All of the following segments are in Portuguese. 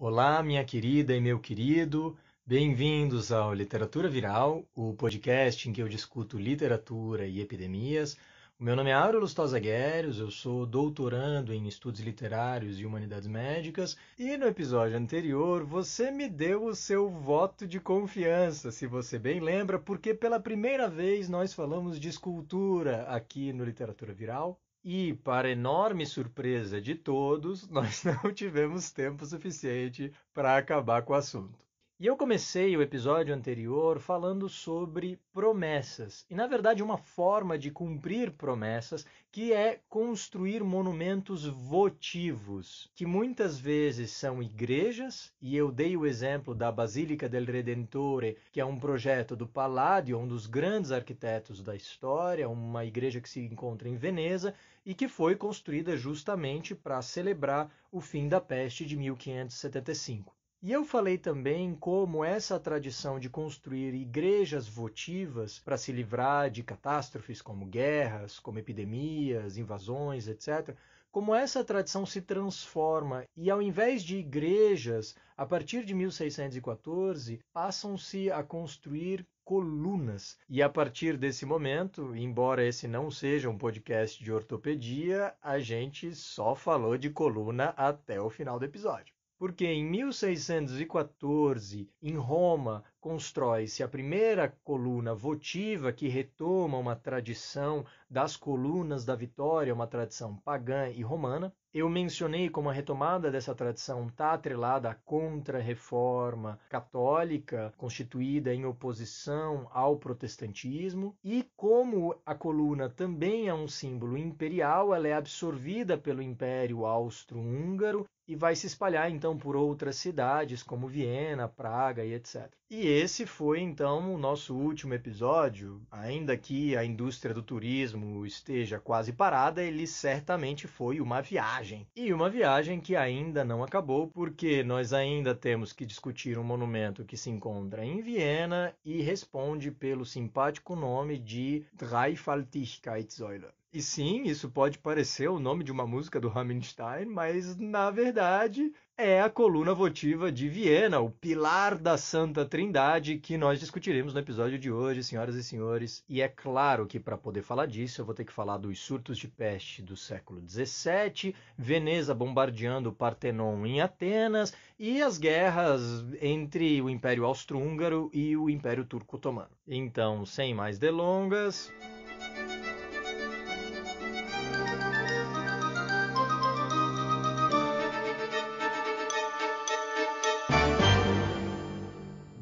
Olá, minha querida e meu querido, bem-vindos ao Literatura Viral, o podcast em que eu discuto literatura e epidemias. O meu nome é Auro Lustosa Guérios, eu sou doutorando em estudos literários e humanidades médicas, e no episódio anterior você me deu o seu voto de confiança, se você bem lembra, porque pela primeira vez nós falamos de escultura aqui no Literatura Viral. E, para enorme surpresa de todos, nós não tivemos tempo suficiente para acabar com o assunto. E eu comecei o episódio anterior falando sobre promessas, e na verdade uma forma de cumprir promessas que é construir monumentos votivos, que muitas vezes são igrejas, e eu dei o exemplo da Basílica del Redentore, que é um projeto do Palladio, um dos grandes arquitetos da história, uma igreja que se encontra em Veneza, e que foi construída justamente para celebrar o fim da peste de 1575. E eu falei também como essa tradição de construir igrejas votivas para se livrar de catástrofes como guerras, como epidemias, invasões, etc., como essa tradição se transforma e ao invés de igrejas, a partir de 1614, passam-se a construir colunas. E a partir desse momento, embora esse não seja um podcast de ortopedia, a gente só falou de coluna até o final do episódio porque em 1614, em Roma, constrói-se a primeira coluna votiva que retoma uma tradição das colunas da Vitória, uma tradição pagã e romana. Eu mencionei como a retomada dessa tradição está atrelada à contra-reforma católica, constituída em oposição ao protestantismo, e como a coluna também é um símbolo imperial, ela é absorvida pelo Império Austro-Húngaro e vai se espalhar então por outras cidades como Viena, Praga e etc. E esse foi então o nosso último episódio. Ainda que a indústria do turismo esteja quase parada, ele certamente foi uma viagem. E uma viagem que ainda não acabou, porque nós ainda temos que discutir um monumento que se encontra em Viena e responde pelo simpático nome de Dreifaltigkeitssäule. E sim, isso pode parecer o nome de uma música do Rammstein, mas na verdade é a coluna votiva de Viena, o pilar da Santa Trindade que nós discutiremos no episódio de hoje, senhoras e senhores. E é claro que para poder falar disso, eu vou ter que falar dos surtos de peste do século XVII, Veneza bombardeando o Partenon em Atenas e as guerras entre o Império Austro-Húngaro e o Império Turco-Otomano. Então, sem mais delongas.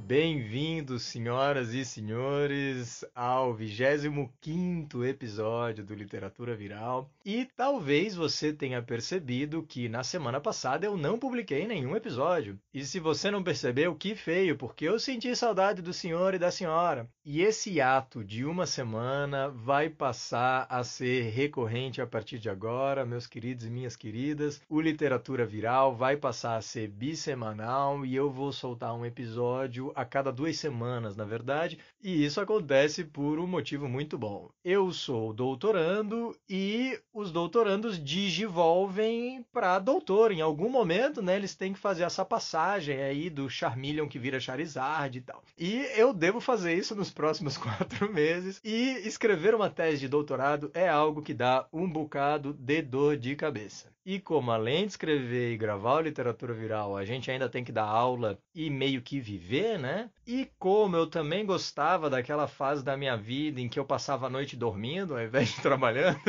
Bem-vindos, senhoras e senhores, ao 25 episódio do Literatura Viral. E talvez você tenha percebido que na semana passada eu não publiquei nenhum episódio. E se você não percebeu, que feio, porque eu senti saudade do senhor e da senhora. E esse ato de uma semana vai passar a ser recorrente a partir de agora, meus queridos e minhas queridas. O Literatura Viral vai passar a ser bissemanal e eu vou soltar um episódio a a cada duas semanas, na verdade, e isso acontece por um motivo muito bom. Eu sou doutorando e os doutorandos digivolvem para doutor. Em algum momento, né, eles têm que fazer essa passagem aí do Charmeleon que vira Charizard e tal. E eu devo fazer isso nos próximos quatro meses. E escrever uma tese de doutorado é algo que dá um bocado de dor de cabeça. E como além de escrever e gravar literatura viral, a gente ainda tem que dar aula e meio que viver, né? E como eu também gostava lembrava daquela fase da minha vida em que eu passava a noite dormindo ao invés de trabalhando.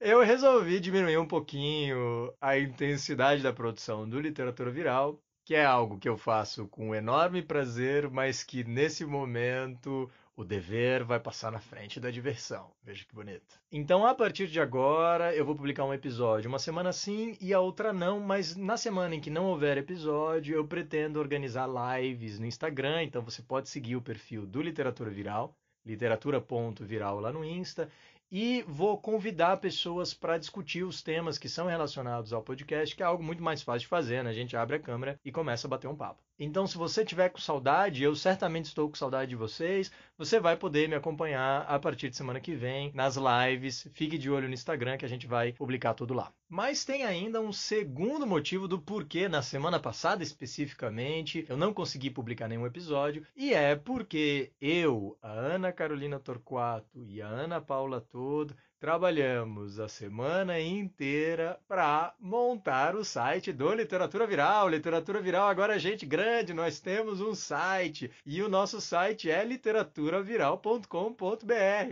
eu resolvi diminuir um pouquinho a intensidade da produção do Literatura Viral, que é algo que eu faço com enorme prazer, mas que nesse momento o dever vai passar na frente da diversão. Veja que bonito. Então, a partir de agora, eu vou publicar um episódio uma semana sim e a outra não, mas na semana em que não houver episódio, eu pretendo organizar lives no Instagram, então você pode seguir o perfil do Literatura Viral, literatura.viral lá no Insta, e vou convidar pessoas para discutir os temas que são relacionados ao podcast, que é algo muito mais fácil de fazer, né? A gente abre a câmera e começa a bater um papo. Então, se você tiver com saudade, eu certamente estou com saudade de vocês. Você vai poder me acompanhar a partir de semana que vem nas lives. Fique de olho no Instagram que a gente vai publicar tudo lá. Mas tem ainda um segundo motivo do porquê na semana passada especificamente eu não consegui publicar nenhum episódio e é porque eu, a Ana Carolina Torquato e a Ana Paula Todo trabalhamos a semana inteira para montar o site do Literatura Viral. Literatura Viral agora é gente grande, nós temos um site e o nosso site é literaturaviral.com.br.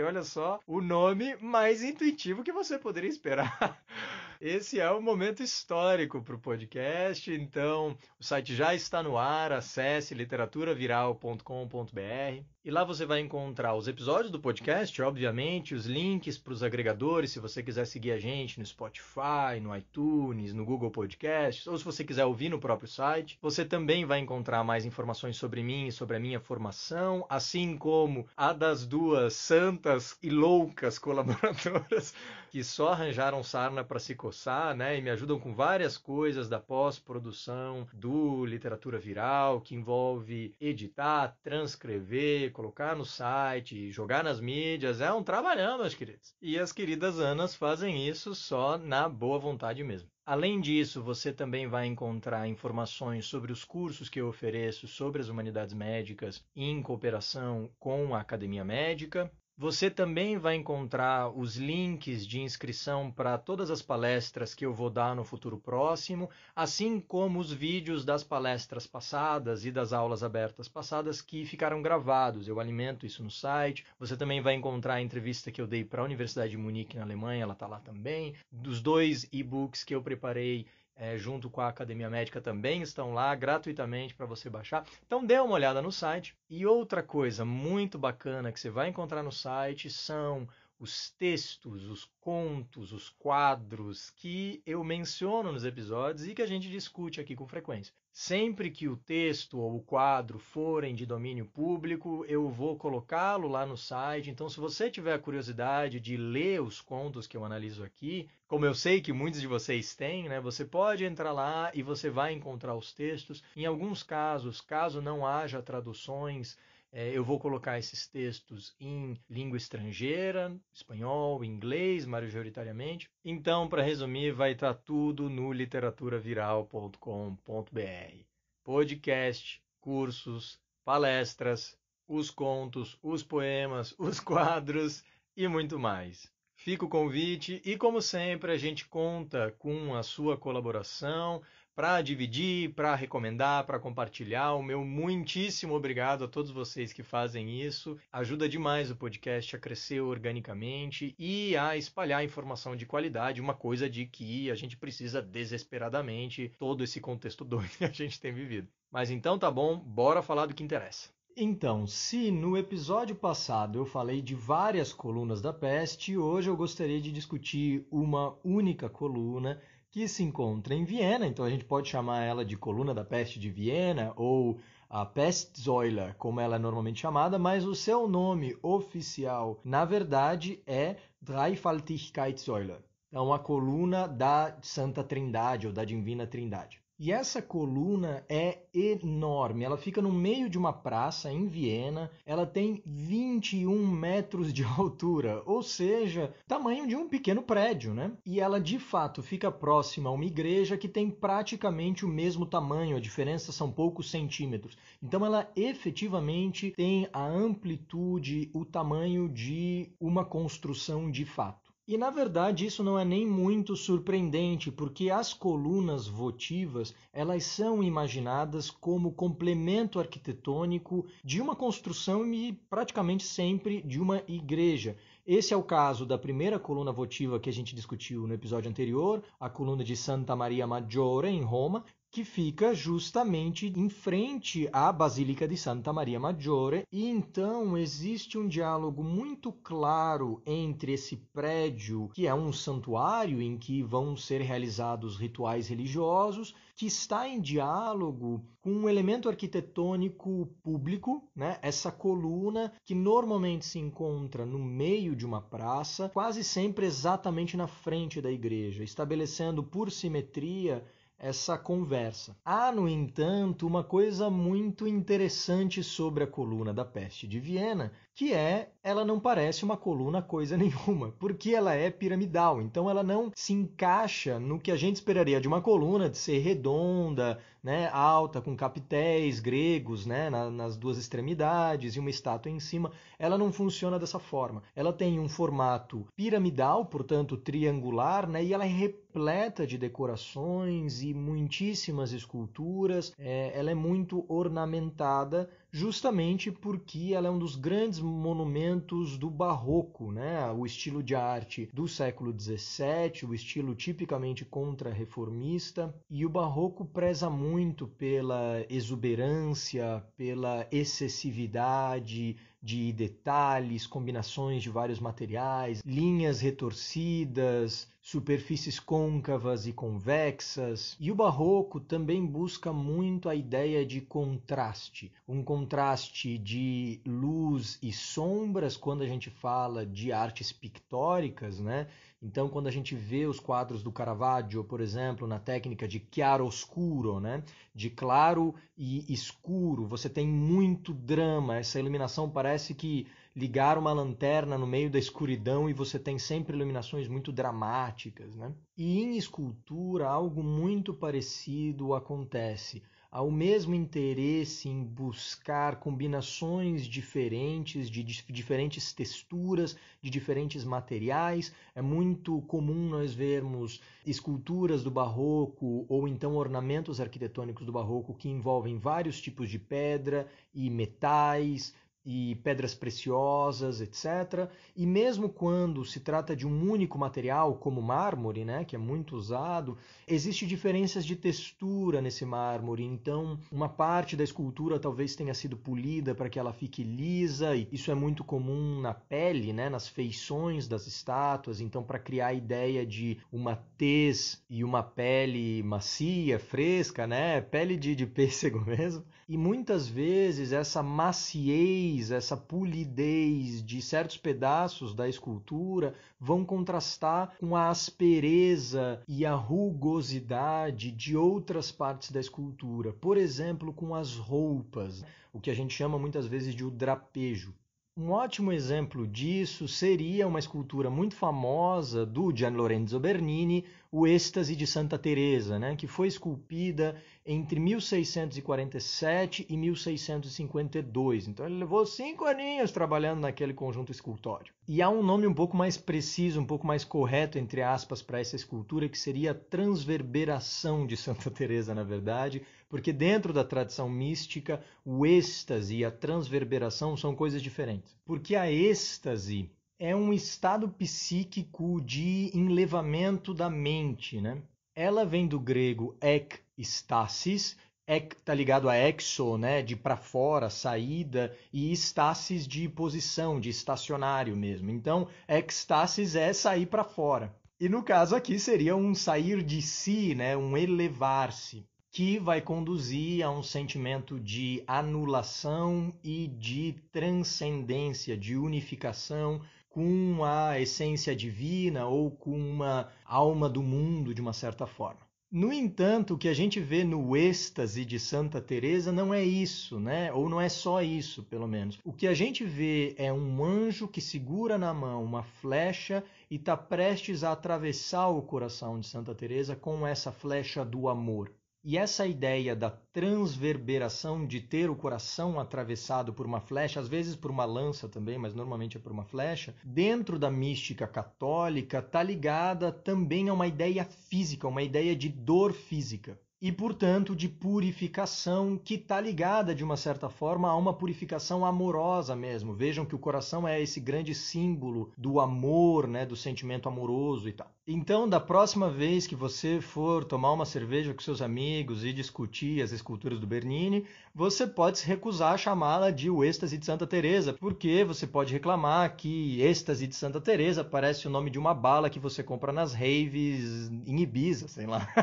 Olha só o nome mais intuitivo que você poderia esperar. Esse é um momento histórico para o podcast, então o site já está no ar, acesse literaturaviral.com.br. E lá você vai encontrar os episódios do podcast, obviamente, os links para os agregadores, se você quiser seguir a gente no Spotify, no iTunes, no Google Podcasts, ou se você quiser ouvir no próprio site. Você também vai encontrar mais informações sobre mim e sobre a minha formação, assim como a das duas santas e loucas colaboradoras que só arranjaram sarna para se coçar, né? E me ajudam com várias coisas da pós-produção do literatura viral, que envolve editar, transcrever, colocar no site, jogar nas mídias, é um trabalhão, meus queridos. E as queridas Anas fazem isso só na boa vontade mesmo. Além disso, você também vai encontrar informações sobre os cursos que eu ofereço sobre as humanidades médicas em cooperação com a Academia Médica. Você também vai encontrar os links de inscrição para todas as palestras que eu vou dar no futuro próximo, assim como os vídeos das palestras passadas e das aulas abertas passadas que ficaram gravados. Eu alimento isso no site. Você também vai encontrar a entrevista que eu dei para a Universidade de Munique, na Alemanha, ela está lá também. Dos dois e-books que eu preparei é, junto com a Academia Médica também estão lá gratuitamente para você baixar. Então dê uma olhada no site. E outra coisa muito bacana que você vai encontrar no site são os textos, os contos, os quadros que eu menciono nos episódios e que a gente discute aqui com frequência. Sempre que o texto ou o quadro forem de domínio público, eu vou colocá-lo lá no site. Então, se você tiver a curiosidade de ler os contos que eu analiso aqui, como eu sei que muitos de vocês têm, né, você pode entrar lá e você vai encontrar os textos. Em alguns casos, caso não haja traduções, é, eu vou colocar esses textos em língua estrangeira, espanhol, inglês, majoritariamente. Então, para resumir, vai estar tá tudo no literaturaviral.com.br. Podcast, cursos, palestras, os contos, os poemas, os quadros e muito mais. Fica o convite e, como sempre, a gente conta com a sua colaboração para dividir, para recomendar, para compartilhar. O meu muitíssimo obrigado a todos vocês que fazem isso. Ajuda demais o podcast a crescer organicamente e a espalhar informação de qualidade, uma coisa de que a gente precisa desesperadamente todo esse contexto doido que a gente tem vivido. Mas então tá bom, bora falar do que interessa. Então, se no episódio passado eu falei de várias colunas da peste, hoje eu gostaria de discutir uma única coluna que se encontra em Viena, então a gente pode chamar ela de Coluna da Peste de Viena ou a Pestsäule, como ela é normalmente chamada, mas o seu nome oficial, na verdade, é Dreifaltigkeitssäule. é uma coluna da Santa Trindade ou da Divina Trindade. E essa coluna é enorme. Ela fica no meio de uma praça em Viena. Ela tem 21 metros de altura, ou seja, tamanho de um pequeno prédio, né? E ela de fato fica próxima a uma igreja que tem praticamente o mesmo tamanho. A diferença são poucos centímetros. Então, ela efetivamente tem a amplitude, o tamanho de uma construção de fato. E na verdade isso não é nem muito surpreendente, porque as colunas votivas, elas são imaginadas como complemento arquitetônico de uma construção e praticamente sempre de uma igreja. Esse é o caso da primeira coluna votiva que a gente discutiu no episódio anterior, a coluna de Santa Maria Maggiore em Roma, que fica justamente em frente à Basílica de Santa Maria Maggiore, e então existe um diálogo muito claro entre esse prédio, que é um santuário em que vão ser realizados rituais religiosos, que está em diálogo com um elemento arquitetônico público, né? essa coluna que normalmente se encontra no meio de uma praça, quase sempre exatamente na frente da igreja, estabelecendo por simetria essa conversa. Há, no entanto, uma coisa muito interessante sobre a coluna da peste de Viena, que é ela não parece uma coluna coisa nenhuma, porque ela é piramidal, então ela não se encaixa no que a gente esperaria de uma coluna de ser redonda, né, alta, com capitéis gregos né, na, nas duas extremidades e uma estátua em cima. Ela não funciona dessa forma. Ela tem um formato piramidal, portanto triangular, né, e ela é repleta de decorações e muitíssimas esculturas. É, ela é muito ornamentada justamente porque ela é um dos grandes monumentos do barroco, né? o estilo de arte do século XVII, o estilo tipicamente contra-reformista, e o barroco preza muito pela exuberância, pela excessividade, de detalhes, combinações de vários materiais, linhas retorcidas, superfícies côncavas e convexas. E o barroco também busca muito a ideia de contraste, um contraste de luz e sombras quando a gente fala de artes pictóricas, né? Então, quando a gente vê os quadros do Caravaggio, por exemplo, na técnica de chiaroscuro, né? de claro e escuro, você tem muito drama. Essa iluminação parece que ligar uma lanterna no meio da escuridão e você tem sempre iluminações muito dramáticas. Né? E em escultura, algo muito parecido acontece ao mesmo interesse em buscar combinações diferentes, de diferentes texturas, de diferentes materiais. É muito comum nós vermos esculturas do barroco ou então ornamentos arquitetônicos do barroco que envolvem vários tipos de pedra e metais e pedras preciosas, etc. E mesmo quando se trata de um único material, como mármore, né, que é muito usado, existe diferenças de textura nesse mármore. Então, uma parte da escultura talvez tenha sido polida para que ela fique lisa. E isso é muito comum na pele, né, nas feições das estátuas. Então, para criar a ideia de uma tez e uma pele macia, fresca, né, pele de, de pêssego mesmo. E muitas vezes essa maciez essa polidez de certos pedaços da escultura vão contrastar com a aspereza e a rugosidade de outras partes da escultura, por exemplo, com as roupas, o que a gente chama muitas vezes de o drapejo. Um ótimo exemplo disso seria uma escultura muito famosa do Gian Lorenzo Bernini, o êxtase de Santa Teresa, né, que foi esculpida entre 1647 e 1652. Então ele levou cinco aninhos trabalhando naquele conjunto escultório. E há um nome um pouco mais preciso, um pouco mais correto entre aspas para essa escultura que seria a transverberação de Santa Teresa, na verdade, porque dentro da tradição mística o êxtase e a transverberação são coisas diferentes. Porque a êxtase é um estado psíquico de enlevamento da mente, né? Ela vem do grego ekstasis, ek tá ligado a exo, né, de para fora, saída, e stasis de posição, de estacionário mesmo. Então, ekstasis é sair para fora. E no caso aqui seria um sair de si, né, um elevar-se, que vai conduzir a um sentimento de anulação e de transcendência, de unificação, com a essência divina ou com uma alma do mundo, de uma certa forma. No entanto, o que a gente vê no êxtase de Santa Teresa não é isso, né? Ou não é só isso, pelo menos. O que a gente vê é um anjo que segura na mão uma flecha e está prestes a atravessar o coração de Santa Teresa com essa flecha do amor. E essa ideia da transverberação, de ter o coração atravessado por uma flecha, às vezes por uma lança também, mas normalmente é por uma flecha, dentro da mística católica está ligada também a uma ideia física, uma ideia de dor física e, portanto, de purificação que está ligada, de uma certa forma, a uma purificação amorosa mesmo. Vejam que o coração é esse grande símbolo do amor, né, do sentimento amoroso e tal. Então, da próxima vez que você for tomar uma cerveja com seus amigos e discutir as esculturas do Bernini, você pode se recusar a chamá-la de o êxtase de Santa Teresa, porque você pode reclamar que êxtase de Santa Teresa parece o nome de uma bala que você compra nas raves em Ibiza, sei lá.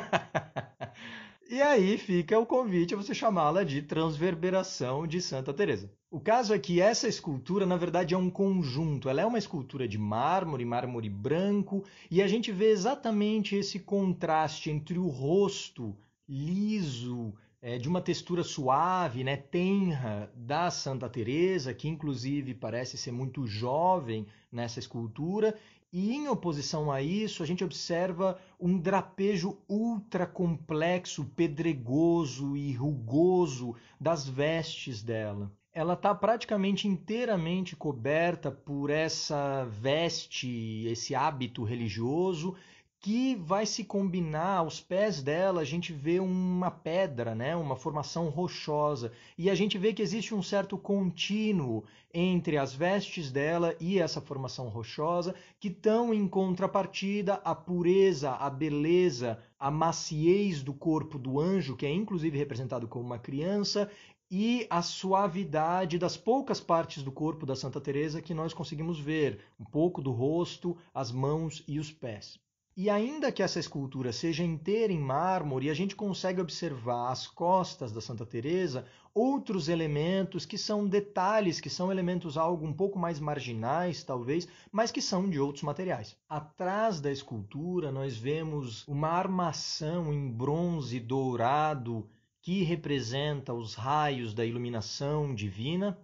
E aí fica o convite a você chamá-la de transverberação de Santa Teresa. O caso é que essa escultura, na verdade, é um conjunto. Ela é uma escultura de mármore, mármore branco, e a gente vê exatamente esse contraste entre o rosto liso, é, de uma textura suave, né, tenra, da Santa Teresa, que inclusive parece ser muito jovem nessa escultura, e em oposição a isso, a gente observa um drapejo ultra complexo, pedregoso e rugoso das vestes dela. Ela está praticamente inteiramente coberta por essa veste, esse hábito religioso que vai se combinar aos pés dela, a gente vê uma pedra, né, uma formação rochosa, e a gente vê que existe um certo contínuo entre as vestes dela e essa formação rochosa, que estão em contrapartida a pureza, a beleza, a maciez do corpo do anjo, que é inclusive representado como uma criança, e a suavidade das poucas partes do corpo da Santa Teresa que nós conseguimos ver, um pouco do rosto, as mãos e os pés. E ainda que essa escultura seja inteira em mármore, a gente consegue observar às costas da Santa Teresa outros elementos que são detalhes, que são elementos algo um pouco mais marginais, talvez, mas que são de outros materiais. Atrás da escultura nós vemos uma armação em bronze dourado que representa os raios da iluminação divina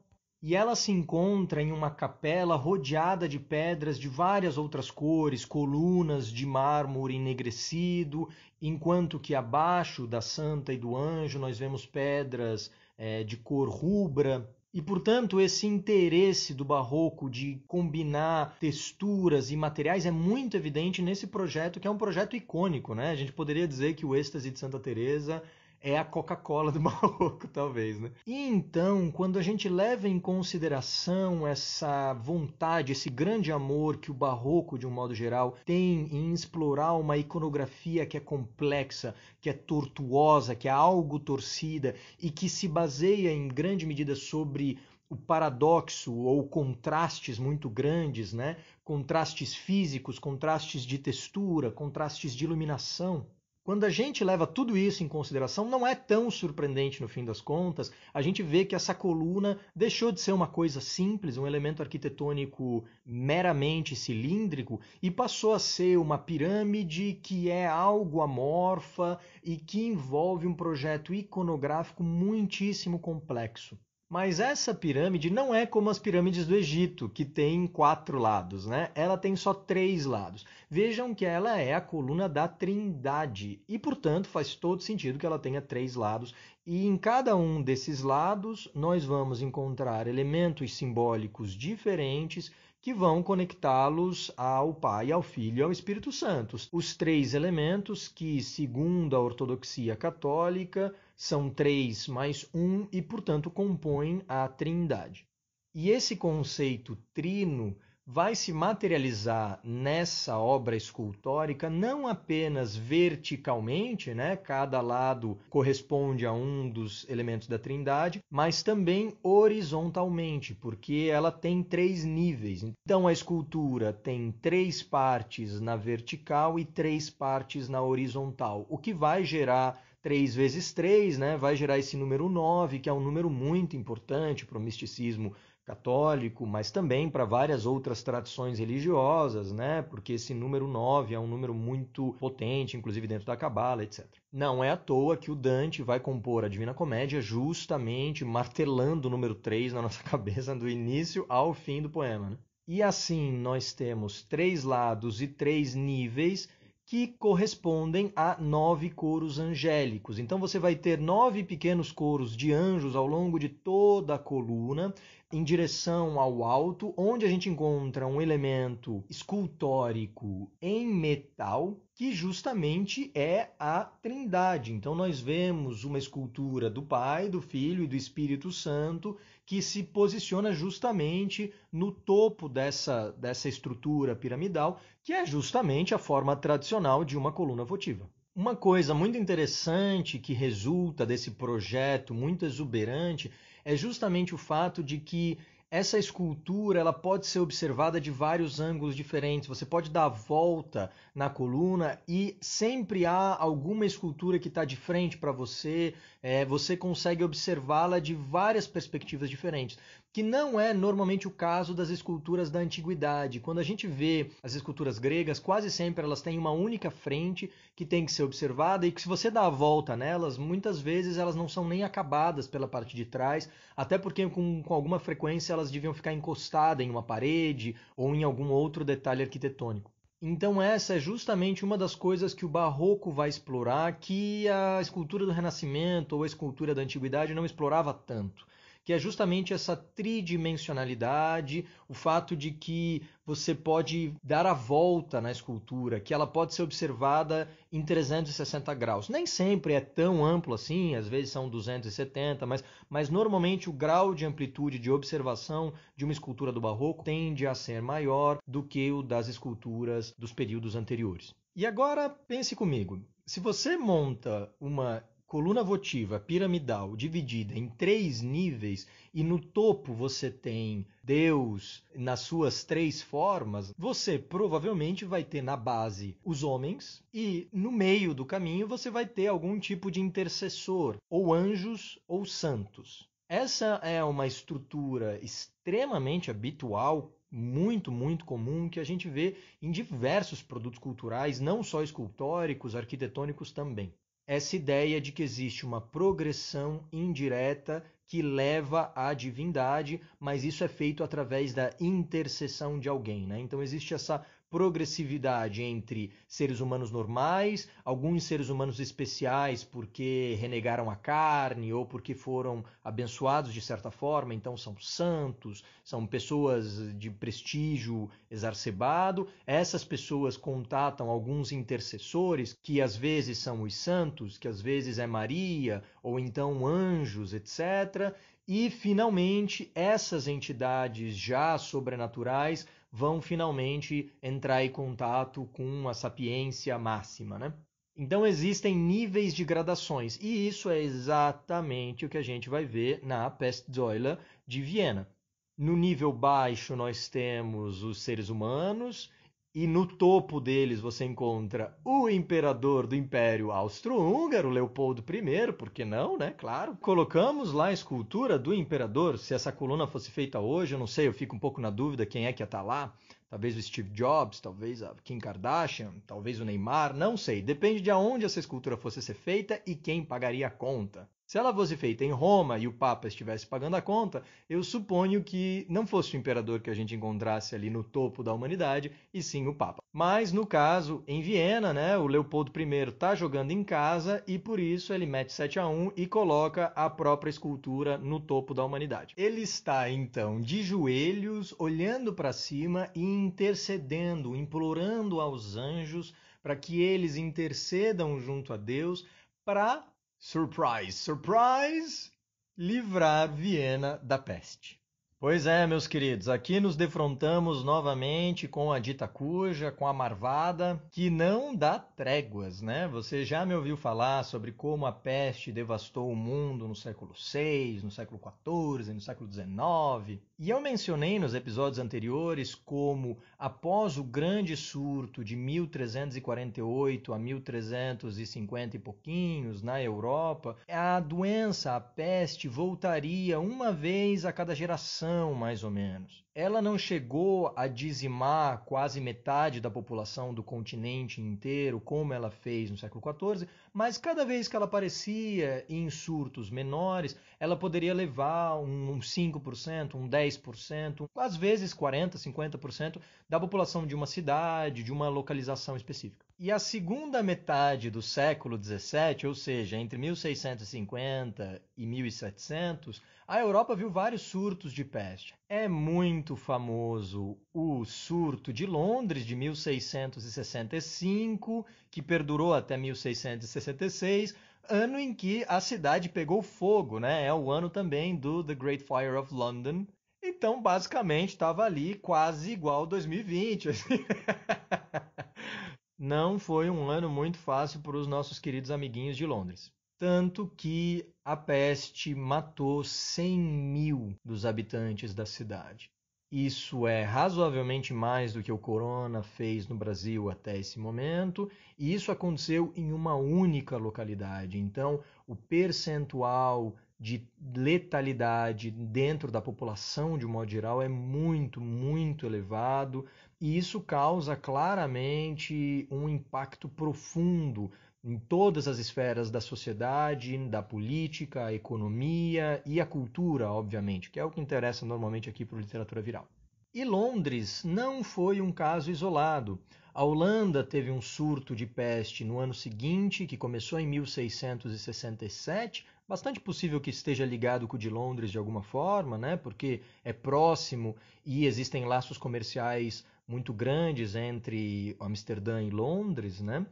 e ela se encontra em uma capela rodeada de pedras de várias outras cores, colunas de mármore enegrecido, enquanto que abaixo da santa e do anjo nós vemos pedras é, de cor rubra. E, portanto, esse interesse do barroco de combinar texturas e materiais é muito evidente nesse projeto, que é um projeto icônico. Né? A gente poderia dizer que o êxtase de Santa Teresa é a Coca-Cola do maluco, talvez, né? E então, quando a gente leva em consideração essa vontade, esse grande amor que o barroco, de um modo geral, tem em explorar uma iconografia que é complexa, que é tortuosa, que é algo torcida e que se baseia em grande medida sobre o paradoxo ou contrastes muito grandes, né? Contrastes físicos, contrastes de textura, contrastes de iluminação. Quando a gente leva tudo isso em consideração, não é tão surpreendente no fim das contas. A gente vê que essa coluna deixou de ser uma coisa simples, um elemento arquitetônico meramente cilíndrico, e passou a ser uma pirâmide que é algo amorfa e que envolve um projeto iconográfico muitíssimo complexo. Mas essa pirâmide não é como as pirâmides do Egito, que tem quatro lados, né? Ela tem só três lados. Vejam que ela é a coluna da Trindade e, portanto, faz todo sentido que ela tenha três lados. E em cada um desses lados nós vamos encontrar elementos simbólicos diferentes que vão conectá-los ao Pai, ao Filho e ao Espírito Santo. Os três elementos que, segundo a ortodoxia católica, são três mais um e, portanto, compõem a trindade. E esse conceito trino vai se materializar nessa obra escultórica não apenas verticalmente, né? Cada lado corresponde a um dos elementos da Trindade, mas também horizontalmente, porque ela tem três níveis. Então a escultura tem três partes na vertical e três partes na horizontal, o que vai gerar 3 vezes 3 né, vai gerar esse número 9, que é um número muito importante para o misticismo católico, mas também para várias outras tradições religiosas, né? Porque esse número 9 é um número muito potente, inclusive dentro da Cabala, etc. Não é à toa que o Dante vai compor a Divina Comédia justamente martelando o número 3 na nossa cabeça do início ao fim do poema. Né? E assim nós temos três lados e três níveis que correspondem a nove coros angélicos. Então você vai ter nove pequenos coros de anjos ao longo de toda a coluna, em direção ao alto, onde a gente encontra um elemento escultórico em metal, que justamente é a Trindade. Então nós vemos uma escultura do Pai, do Filho e do Espírito Santo que se posiciona justamente no topo dessa, dessa estrutura piramidal, que é justamente a forma tradicional de uma coluna votiva. Uma coisa muito interessante que resulta desse projeto muito exuberante é justamente o fato de que essa escultura ela pode ser observada de vários ângulos diferentes. Você pode dar a volta na coluna e sempre há alguma escultura que está de frente para você. É, você consegue observá-la de várias perspectivas diferentes que não é normalmente o caso das esculturas da antiguidade. Quando a gente vê as esculturas gregas, quase sempre elas têm uma única frente que tem que ser observada e que se você dá a volta nelas, muitas vezes elas não são nem acabadas pela parte de trás, até porque com, com alguma frequência elas deviam ficar encostadas em uma parede ou em algum outro detalhe arquitetônico. Então essa é justamente uma das coisas que o barroco vai explorar que a escultura do Renascimento ou a escultura da antiguidade não explorava tanto que é justamente essa tridimensionalidade, o fato de que você pode dar a volta na escultura, que ela pode ser observada em 360 graus. Nem sempre é tão amplo assim, às vezes são 270, mas, mas normalmente o grau de amplitude de observação de uma escultura do barroco tende a ser maior do que o das esculturas dos períodos anteriores. E agora pense comigo, se você monta uma coluna votiva piramidal dividida em três níveis e no topo você tem Deus nas suas três formas, você provavelmente vai ter na base os homens e no meio do caminho você vai ter algum tipo de intercessor, ou anjos ou santos. Essa é uma estrutura extremamente habitual muito, muito comum que a gente vê em diversos produtos culturais, não só escultóricos, arquitetônicos também essa ideia de que existe uma progressão indireta que leva à divindade, mas isso é feito através da intercessão de alguém. Né? Então existe essa progressividade entre seres humanos normais, alguns seres humanos especiais porque renegaram a carne ou porque foram abençoados de certa forma, então são santos, são pessoas de prestígio exacerbado. Essas pessoas contatam alguns intercessores que às vezes são os santos, que às vezes é Maria ou então anjos, etc. E finalmente essas entidades já sobrenaturais vão finalmente entrar em contato com a sapiência máxima, né? Então existem níveis de gradações, e isso é exatamente o que a gente vai ver na Pestsäule de Viena. No nível baixo nós temos os seres humanos, e no topo deles você encontra o imperador do Império Austro-Húngaro, Leopoldo I, porque não, né? Claro. Colocamos lá a escultura do imperador. Se essa coluna fosse feita hoje, eu não sei, eu fico um pouco na dúvida quem é que ia estar tá lá. Talvez o Steve Jobs, talvez a Kim Kardashian, talvez o Neymar, não sei. Depende de aonde essa escultura fosse ser feita e quem pagaria a conta. Se ela fosse feita em Roma e o Papa estivesse pagando a conta, eu suponho que não fosse o imperador que a gente encontrasse ali no topo da humanidade, e sim o Papa. Mas, no caso, em Viena, né, o Leopoldo I está jogando em casa e por isso ele mete 7 a 1 e coloca a própria escultura no topo da humanidade. Ele está, então, de joelhos, olhando para cima e intercedendo, implorando aos anjos para que eles intercedam junto a Deus para Surprise, surprise! Livrar Viena da peste. Pois é, meus queridos, aqui nos defrontamos novamente com a dita cuja, com a marvada, que não dá tréguas, né? Você já me ouviu falar sobre como a peste devastou o mundo no século VI, no século XIV, no século XIX. E eu mencionei nos episódios anteriores como, após o grande surto de 1348 a 1350 e pouquinhos na Europa, a doença, a peste, voltaria uma vez a cada geração população, mais ou menos. Ela não chegou a dizimar quase metade da população do continente inteiro, como ela fez no século XIV, mas cada vez que ela aparecia em surtos menores, ela poderia levar um 5%, um 10%, às vezes 40%, 50% da população de uma cidade, de uma localização específica. E a segunda metade do século XVII, ou seja, entre 1650 e 1700, a Europa viu vários surtos de peste. É muito famoso o surto de Londres de 1665, que perdurou até 1666, ano em que a cidade pegou fogo, né? É o ano também do The Great Fire of London. Então, basicamente, estava ali quase igual 2020. Assim. Não foi um ano muito fácil para os nossos queridos amiguinhos de Londres tanto que a peste matou 100 mil dos habitantes da cidade. Isso é razoavelmente mais do que o corona fez no Brasil até esse momento, e isso aconteceu em uma única localidade. Então, o percentual de letalidade dentro da população de modo geral é muito, muito elevado, e isso causa claramente um impacto profundo em todas as esferas da sociedade, da política, a economia e a cultura, obviamente, que é o que interessa normalmente aqui para a literatura viral. E Londres não foi um caso isolado. A Holanda teve um surto de peste no ano seguinte, que começou em 1667. Bastante possível que esteja ligado com o de Londres de alguma forma, né? Porque é próximo e existem laços comerciais muito grandes entre Amsterdã e Londres, né?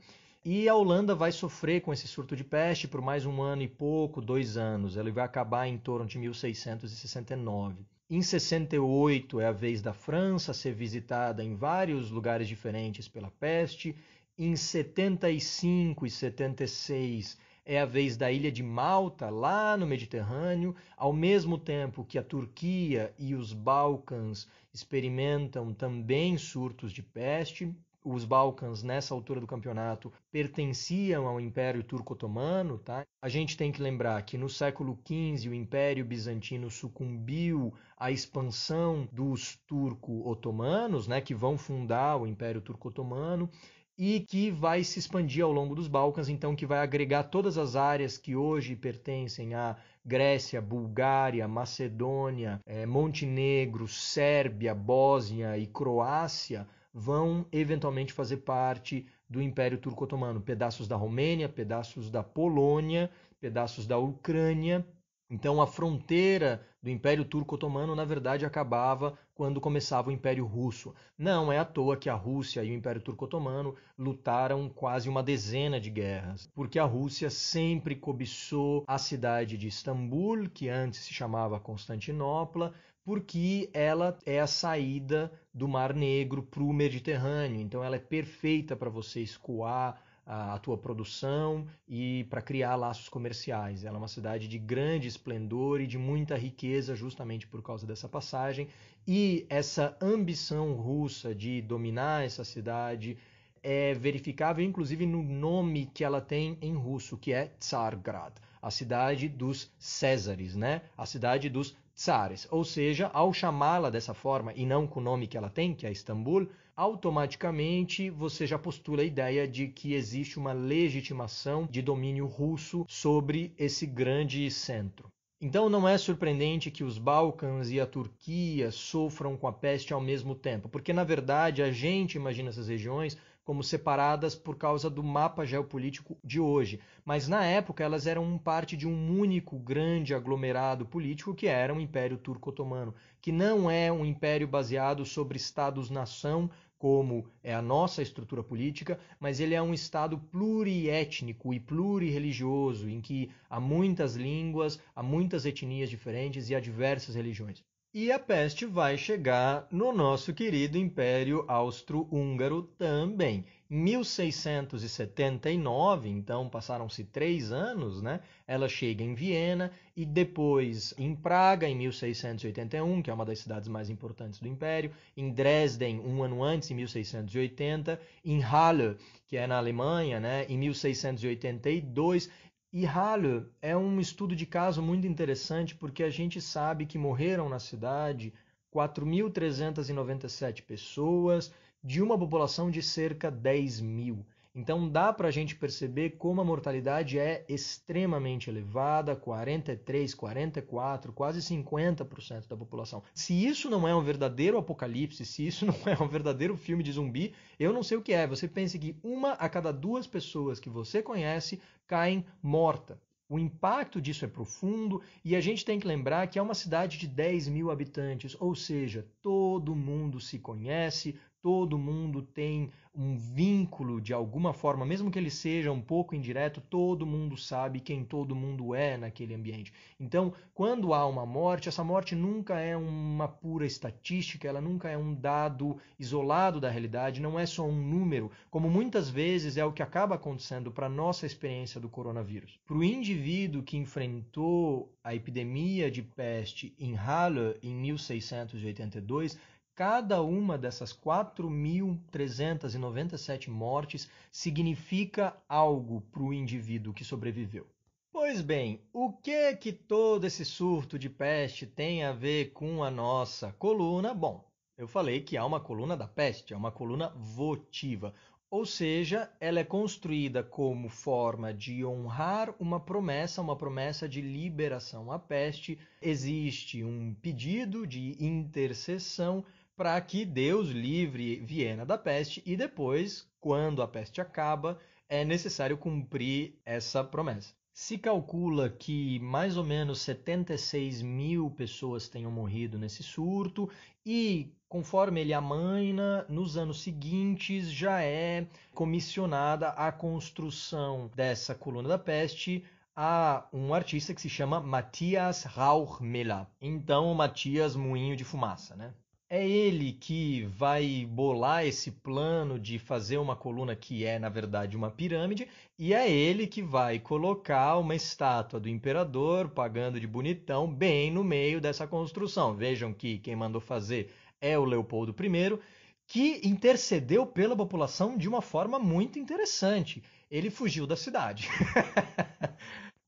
E a Holanda vai sofrer com esse surto de peste por mais um ano e pouco, dois anos. Ela vai acabar em torno de 1669. Em 68 é a vez da França ser visitada em vários lugares diferentes pela peste. Em 75 e 76 é a vez da ilha de Malta, lá no Mediterrâneo, ao mesmo tempo que a Turquia e os Balcãs experimentam também surtos de peste os Balcãs, nessa altura do campeonato, pertenciam ao Império Turco-Otomano. Tá? A gente tem que lembrar que no século XV o Império Bizantino sucumbiu à expansão dos turco-otomanos, né, que vão fundar o Império Turco-Otomano e que vai se expandir ao longo dos Balcãs, então que vai agregar todas as áreas que hoje pertencem à Grécia, Bulgária, Macedônia, eh, Montenegro, Sérbia, Bósnia e Croácia vão eventualmente fazer parte do Império Turco-Otomano, pedaços da Romênia, pedaços da Polônia, pedaços da Ucrânia. Então a fronteira do Império Turco-Otomano, na verdade, acabava quando começava o Império Russo. Não é à toa que a Rússia e o Império Turco-Otomano lutaram quase uma dezena de guerras, porque a Rússia sempre cobiçou a cidade de Istambul, que antes se chamava Constantinopla, porque ela é a saída do Mar Negro para o Mediterrâneo. Então ela é perfeita para você escoar a, a tua produção e para criar laços comerciais. Ela é uma cidade de grande esplendor e de muita riqueza justamente por causa dessa passagem e essa ambição russa de dominar essa cidade é verificável inclusive no nome que ela tem em russo, que é Tsargrad, a cidade dos Césares, né? A cidade dos Tsares, ou seja, ao chamá-la dessa forma e não com o nome que ela tem, que é Istambul, automaticamente você já postula a ideia de que existe uma legitimação de domínio russo sobre esse grande centro. Então não é surpreendente que os Balcãs e a Turquia sofram com a peste ao mesmo tempo, porque na verdade a gente imagina essas regiões como separadas por causa do mapa geopolítico de hoje, mas na época elas eram parte de um único grande aglomerado político que era o Império Turco-Otomano, que não é um império baseado sobre estados-nação, como é a nossa estrutura política, mas ele é um Estado pluriétnico e plurireligioso, em que há muitas línguas, há muitas etnias diferentes e há diversas religiões. E a peste vai chegar no nosso querido Império Austro-Húngaro também. Em 1679, então passaram-se três anos, né? Ela chega em Viena e depois em Praga, em 1681, que é uma das cidades mais importantes do Império, em Dresden, um ano antes, em 1680, em Halle, que é na Alemanha, né? Em 1682 e Halle é um estudo de caso muito interessante porque a gente sabe que morreram na cidade 4.397 pessoas de uma população de cerca 10 mil. Então dá para a gente perceber como a mortalidade é extremamente elevada, 43, 44, quase 50% da população. Se isso não é um verdadeiro apocalipse, se isso não é um verdadeiro filme de zumbi, eu não sei o que é. Você pensa que uma a cada duas pessoas que você conhece caem morta. O impacto disso é profundo e a gente tem que lembrar que é uma cidade de 10 mil habitantes, ou seja, todo mundo se conhece, Todo mundo tem um vínculo de alguma forma, mesmo que ele seja um pouco indireto, todo mundo sabe quem todo mundo é naquele ambiente. Então, quando há uma morte, essa morte nunca é uma pura estatística, ela nunca é um dado isolado da realidade, não é só um número, como muitas vezes é o que acaba acontecendo para a nossa experiência do coronavírus. Para o indivíduo que enfrentou a epidemia de peste em Halle em 1682, Cada uma dessas 4.397 mortes significa algo para o indivíduo que sobreviveu. Pois bem, o que que todo esse surto de peste tem a ver com a nossa coluna? Bom, eu falei que há uma coluna da peste, é uma coluna votiva, ou seja, ela é construída como forma de honrar uma promessa, uma promessa de liberação à peste. Existe um pedido de intercessão para que Deus livre Viena da peste e depois, quando a peste acaba, é necessário cumprir essa promessa. Se calcula que mais ou menos 76 mil pessoas tenham morrido nesse surto, e conforme ele amaina, nos anos seguintes já é comissionada a construção dessa coluna da peste a um artista que se chama Matias Rauchmela. Então, Matias Moinho de Fumaça, né? É ele que vai bolar esse plano de fazer uma coluna que é, na verdade, uma pirâmide, e é ele que vai colocar uma estátua do imperador pagando de bonitão bem no meio dessa construção. Vejam que quem mandou fazer é o Leopoldo I, que intercedeu pela população de uma forma muito interessante. Ele fugiu da cidade.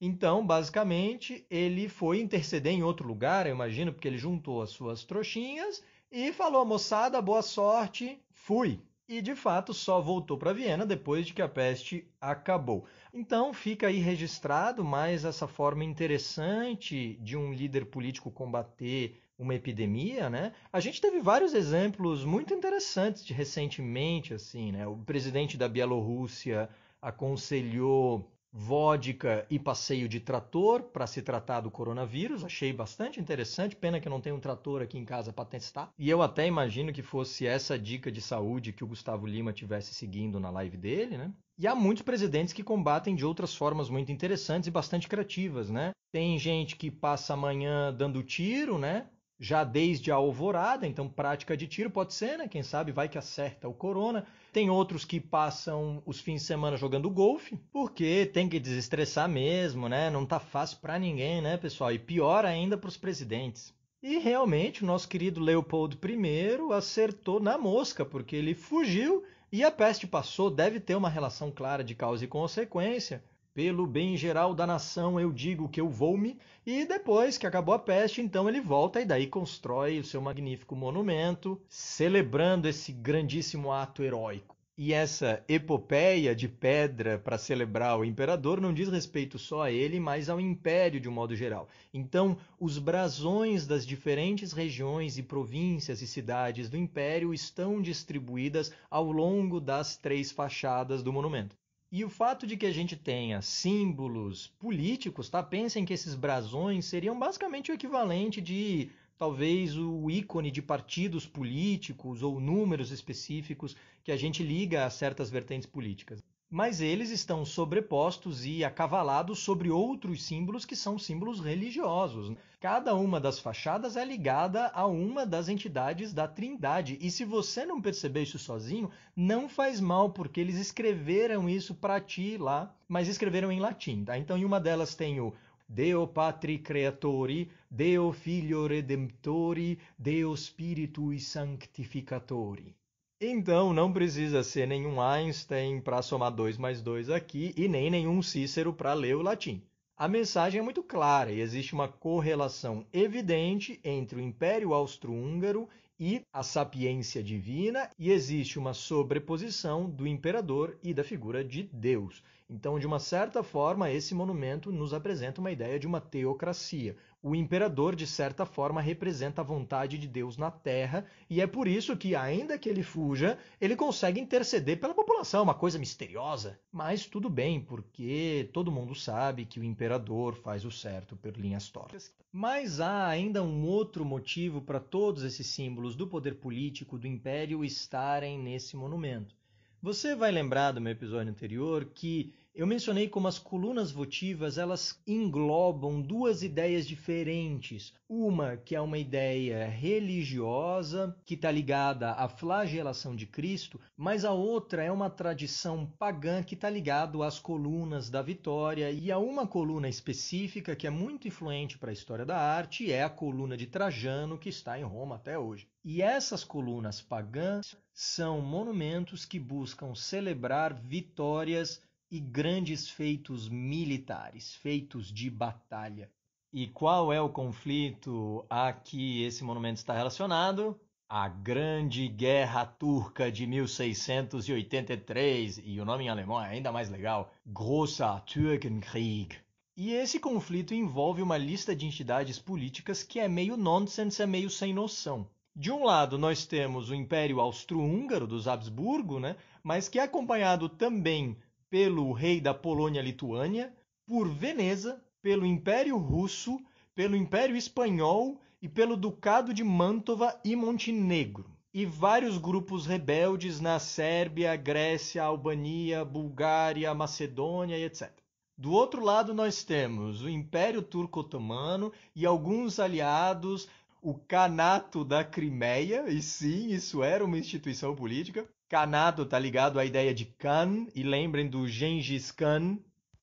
Então, basicamente, ele foi interceder em outro lugar, eu imagino, porque ele juntou as suas trouxinhas e falou, moçada, boa sorte, fui. E de fato só voltou para Viena depois de que a peste acabou. Então fica aí registrado mais essa forma interessante de um líder político combater uma epidemia, né? A gente teve vários exemplos muito interessantes de recentemente, assim, né? O presidente da Bielorrússia aconselhou vodka e passeio de trator para se tratar do coronavírus. Achei bastante interessante. Pena que eu não tenho um trator aqui em casa para testar. E eu até imagino que fosse essa dica de saúde que o Gustavo Lima tivesse seguindo na live dele, né? E há muitos presidentes que combatem de outras formas muito interessantes e bastante criativas, né? Tem gente que passa a manhã dando tiro, né? já desde a alvorada, então prática de tiro pode ser, né? Quem sabe vai que acerta o corona. Tem outros que passam os fins de semana jogando golfe, porque tem que desestressar mesmo, né? Não tá fácil para ninguém, né, pessoal? E pior ainda para os presidentes. E realmente o nosso querido Leopoldo I acertou na mosca, porque ele fugiu e a peste passou, deve ter uma relação clara de causa e consequência. Pelo bem geral da nação, eu digo que eu vou-me. E depois que acabou a peste, então ele volta e daí constrói o seu magnífico monumento, celebrando esse grandíssimo ato heróico. E essa epopeia de pedra para celebrar o imperador não diz respeito só a ele, mas ao império de um modo geral. Então, os brasões das diferentes regiões e províncias e cidades do império estão distribuídas ao longo das três fachadas do monumento. E o fato de que a gente tenha símbolos políticos, tá? Pensem que esses brasões seriam basicamente o equivalente de talvez o ícone de partidos políticos ou números específicos que a gente liga a certas vertentes políticas mas eles estão sobrepostos e acavalados sobre outros símbolos que são símbolos religiosos. Cada uma das fachadas é ligada a uma das entidades da Trindade, e se você não perceber isso sozinho, não faz mal, porque eles escreveram isso para ti lá, mas escreveram em latim. Tá? Então, em uma delas tem o Deo Patri Creatori, Deo Filho Redemptori, Deo Spiritui Sanctificatori. Então, não precisa ser nenhum Einstein para somar 2 mais 2 aqui e nem nenhum Cícero para ler o latim. A mensagem é muito clara e existe uma correlação evidente entre o Império Austro-Húngaro e a sapiência divina, e existe uma sobreposição do imperador e da figura de Deus. Então, de uma certa forma, esse monumento nos apresenta uma ideia de uma teocracia, o imperador, de certa forma, representa a vontade de Deus na terra, e é por isso que, ainda que ele fuja, ele consegue interceder pela população, uma coisa misteriosa. Mas tudo bem, porque todo mundo sabe que o imperador faz o certo por linhas tortas. Mas há ainda um outro motivo para todos esses símbolos do poder político do império estarem nesse monumento. Você vai lembrar do meu episódio anterior que eu mencionei como as colunas votivas elas englobam duas ideias diferentes. Uma que é uma ideia religiosa que está ligada à flagelação de Cristo, mas a outra é uma tradição pagã que está ligada às colunas da vitória e a uma coluna específica que é muito influente para a história da arte é a coluna de Trajano que está em Roma até hoje. E essas colunas pagãs são monumentos que buscam celebrar vitórias e grandes feitos militares, feitos de batalha. E qual é o conflito a que esse monumento está relacionado? A Grande Guerra Turca de 1683, e o nome em alemão é ainda mais legal, Großer Türkenkrieg. E esse conflito envolve uma lista de entidades políticas que é meio nonsense, é meio sem noção. De um lado, nós temos o Império Austro-Húngaro dos Habsburgo, né? mas que é acompanhado também pelo rei da Polônia-Lituânia, por Veneza, pelo Império Russo, pelo Império Espanhol e pelo Ducado de Mantova e Montenegro, e vários grupos rebeldes na Sérbia, Grécia, Albania, Bulgária, Macedônia e etc. Do outro lado, nós temos o Império Turco-Otomano e alguns aliados, o Canato da Crimeia, e sim, isso era uma instituição política, Canado tá ligado à ideia de Khan e lembrem do Gengis Khan.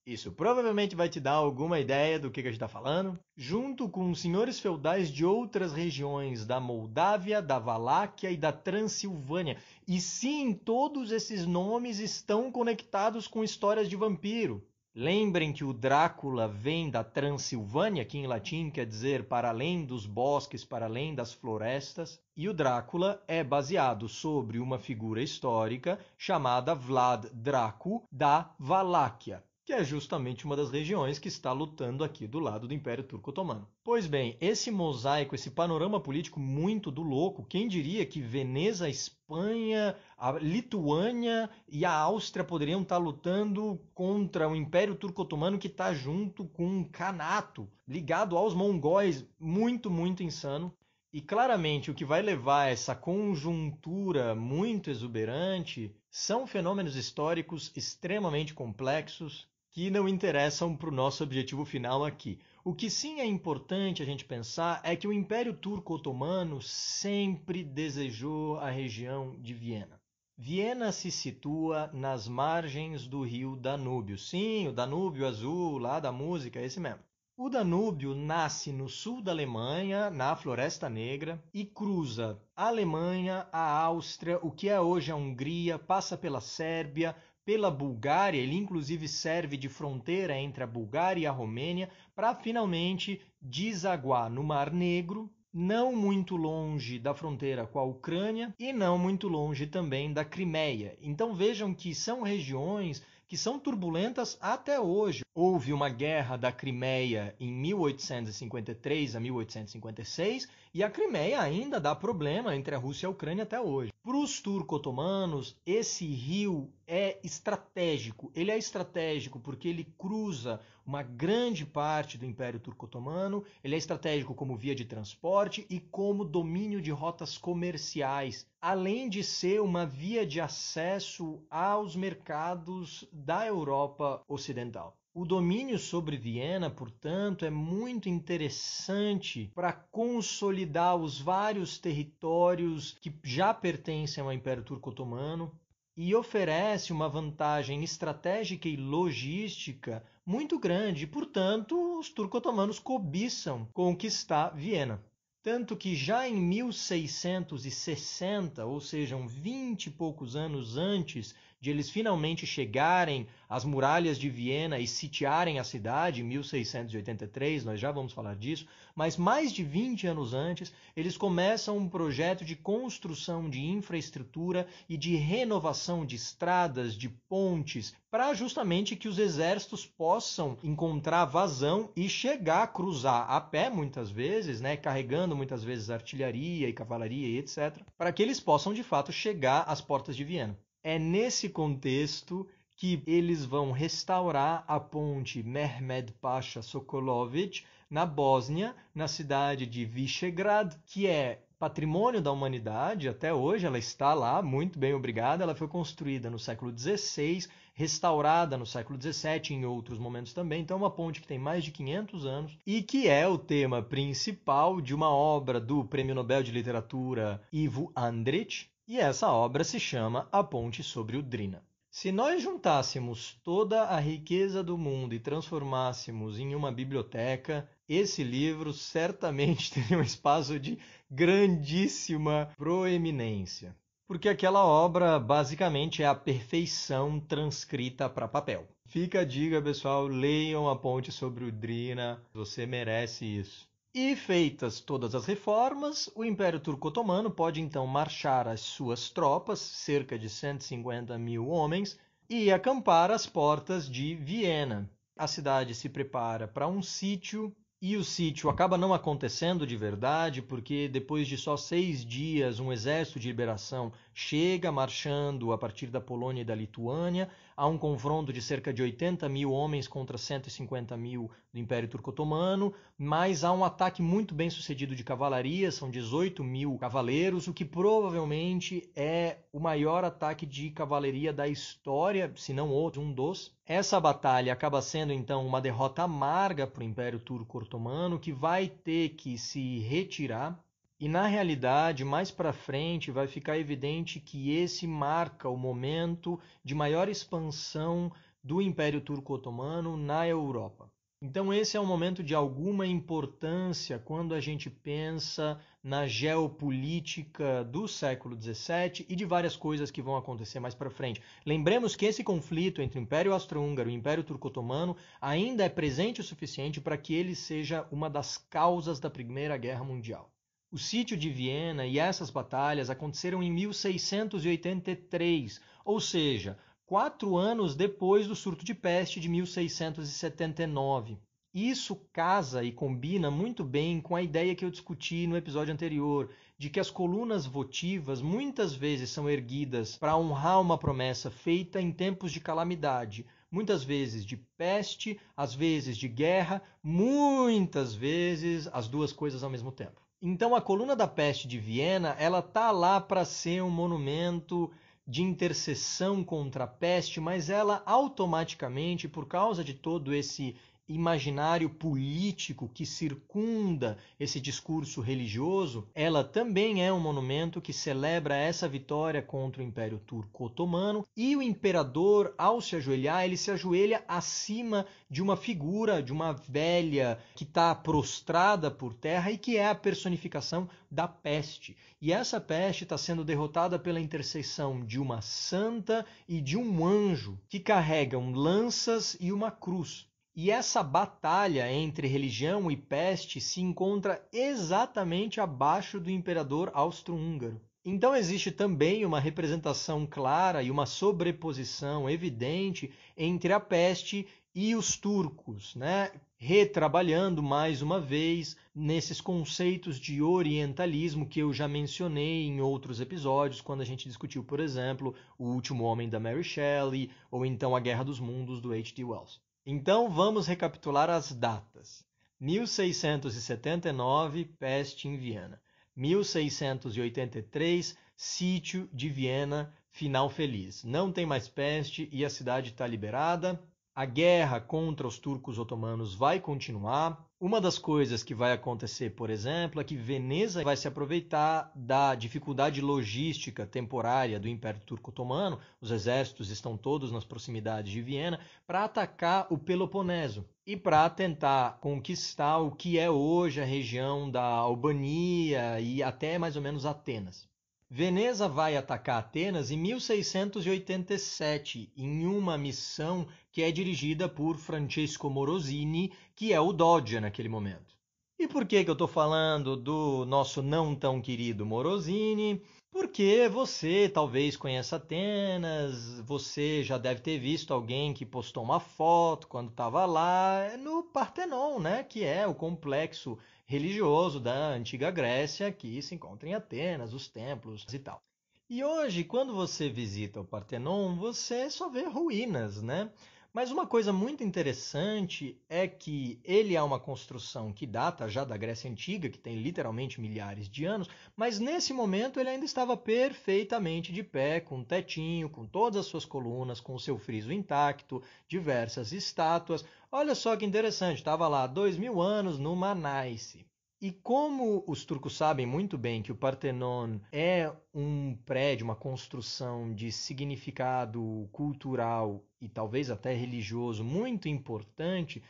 Isso provavelmente vai te dar alguma ideia do que, que a gente está falando. Junto com senhores feudais de outras regiões da Moldávia, da Valáquia e da Transilvânia. E sim, todos esses nomes estão conectados com histórias de vampiro. Lembrem que o Drácula vem da Transilvânia, que em latim quer dizer para além dos bosques, para além das florestas, e o Drácula é baseado sobre uma figura histórica chamada Vlad Draco da Valáquia que é justamente uma das regiões que está lutando aqui do lado do Império Turco Otomano. Pois bem, esse mosaico, esse panorama político muito do louco, quem diria que Veneza, Espanha, a Lituânia e a Áustria poderiam estar tá lutando contra o Império Turco Otomano que está junto com um canato ligado aos mongóis, muito, muito insano. E claramente o que vai levar a essa conjuntura muito exuberante são fenômenos históricos extremamente complexos que não interessam para o nosso objetivo final aqui. O que sim é importante a gente pensar é que o Império Turco Otomano sempre desejou a região de Viena. Viena se situa nas margens do rio Danúbio. Sim, o Danúbio azul lá da música, é esse mesmo. O Danúbio nasce no sul da Alemanha, na Floresta Negra, e cruza a Alemanha, a Áustria, o que é hoje a Hungria, passa pela Sérbia, pela Bulgária, ele inclusive serve de fronteira entre a Bulgária e a Romênia, para finalmente desaguar no Mar Negro, não muito longe da fronteira com a Ucrânia e não muito longe também da Crimeia. Então vejam que são regiões que são turbulentas até hoje. Houve uma guerra da Crimeia em 1853 a 1856 e a Crimeia ainda dá problema entre a Rússia e a Ucrânia até hoje. Para os turco-otomanos, esse rio é estratégico. Ele é estratégico porque ele cruza uma grande parte do Império Turco-Otomano, ele é estratégico como via de transporte e como domínio de rotas comerciais, além de ser uma via de acesso aos mercados da Europa Ocidental. O domínio sobre Viena, portanto, é muito interessante para consolidar os vários territórios que já pertencem ao Império Turco-Otomano e oferece uma vantagem estratégica e logística muito grande, portanto, os turco-otomanos cobiçam conquistar Viena. Tanto que já em 1660, ou seja, 20 e poucos anos antes de eles finalmente chegarem às muralhas de Viena e sitiarem a cidade em 1683, nós já vamos falar disso, mas mais de 20 anos antes, eles começam um projeto de construção de infraestrutura e de renovação de estradas, de pontes, para justamente que os exércitos possam encontrar vazão e chegar a cruzar a pé muitas vezes, né, carregando muitas vezes artilharia e cavalaria e etc, para que eles possam de fato chegar às portas de Viena. É nesse contexto que eles vão restaurar a ponte Mehmed Pasha Sokolovic na Bósnia, na cidade de Visegrad, que é patrimônio da humanidade até hoje, ela está lá, muito bem obrigada, ela foi construída no século XVI, restaurada no século XVII em outros momentos também, então é uma ponte que tem mais de 500 anos e que é o tema principal de uma obra do Prêmio Nobel de Literatura Ivo Andrić, e essa obra se chama A Ponte sobre o Drina. Se nós juntássemos toda a riqueza do mundo e transformássemos em uma biblioteca, esse livro certamente teria um espaço de grandíssima proeminência. Porque aquela obra basicamente é a perfeição transcrita para papel. Fica a dica, pessoal, leiam A Ponte sobre o Drina, você merece isso. E feitas todas as reformas, o Império Turco-Otomano pode então marchar as suas tropas, cerca de 150 mil homens, e acampar às portas de Viena. A cidade se prepara para um sítio e o sítio acaba não acontecendo de verdade, porque depois de só seis dias, um exército de liberação chega marchando a partir da Polônia e da Lituânia a um confronto de cerca de 80 mil homens contra 150 mil do Império Turco-Otomano, mas há um ataque muito bem sucedido de cavalaria, são 18 mil cavaleiros, o que provavelmente é o maior ataque de cavalaria da história, se não outro, um dos. Essa batalha acaba sendo então uma derrota amarga para o Império Turco-Otomano, que vai ter que se retirar e na realidade, mais para frente, vai ficar evidente que esse marca o momento de maior expansão do Império Turco-Otomano na Europa. Então, esse é um momento de alguma importância quando a gente pensa na geopolítica do século XVII e de várias coisas que vão acontecer mais para frente. Lembremos que esse conflito entre o Império Austro-Húngaro e o Império Turco-Otomano ainda é presente o suficiente para que ele seja uma das causas da Primeira Guerra Mundial. O sítio de Viena e essas batalhas aconteceram em 1683, ou seja, quatro anos depois do surto de peste de 1679. Isso casa e combina muito bem com a ideia que eu discuti no episódio anterior, de que as colunas votivas muitas vezes são erguidas para honrar uma promessa feita em tempos de calamidade, muitas vezes de peste, às vezes de guerra, muitas vezes as duas coisas ao mesmo tempo. Então a coluna da peste de Viena, ela tá lá para ser um monumento de intercessão contra a peste, mas ela automaticamente, por causa de todo esse imaginário político que circunda esse discurso religioso, ela também é um monumento que celebra essa vitória contra o Império Turco Otomano e o imperador, ao se ajoelhar, ele se ajoelha acima de uma figura, de uma velha que está prostrada por terra e que é a personificação da peste. E essa peste está sendo derrotada pela intercessão de uma santa e de um anjo que carregam lanças e uma cruz. E essa batalha entre religião e peste se encontra exatamente abaixo do imperador austro-húngaro. Então existe também uma representação clara e uma sobreposição evidente entre a peste e os turcos, né? retrabalhando mais uma vez nesses conceitos de orientalismo que eu já mencionei em outros episódios, quando a gente discutiu, por exemplo, O Último Homem da Mary Shelley ou então A Guerra dos Mundos do H.G. Wells. Então vamos recapitular as datas. 1679, peste em Viena. 1683, sítio de Viena, final feliz. Não tem mais peste e a cidade está liberada. A guerra contra os turcos otomanos vai continuar. Uma das coisas que vai acontecer, por exemplo, é que Veneza vai se aproveitar da dificuldade logística temporária do Império Turco Otomano, os exércitos estão todos nas proximidades de Viena, para atacar o Peloponeso e para tentar conquistar o que é hoje a região da Albania e até mais ou menos Atenas. Veneza vai atacar Atenas em 1687, em uma missão que é dirigida por Francesco Morosini, que é o Doge naquele momento. E por que, que eu estou falando do nosso não tão querido Morosini? Porque você talvez conheça Atenas, você já deve ter visto alguém que postou uma foto quando estava lá no Partenon, né? que é o complexo religioso da antiga Grécia que se encontra em Atenas, os templos e tal. E hoje, quando você visita o Partenon, você só vê ruínas, né? Mas uma coisa muito interessante é que ele é uma construção que data já da Grécia Antiga, que tem literalmente milhares de anos, mas nesse momento ele ainda estava perfeitamente de pé, com um tetinho, com todas as suas colunas, com o seu friso intacto, diversas estátuas. Olha só que interessante, estava lá dois mil anos no Manaice. E como os turcos sabem muito bem que o Partenon é um prédio, uma construção de significado cultural e talvez até religioso muito importante,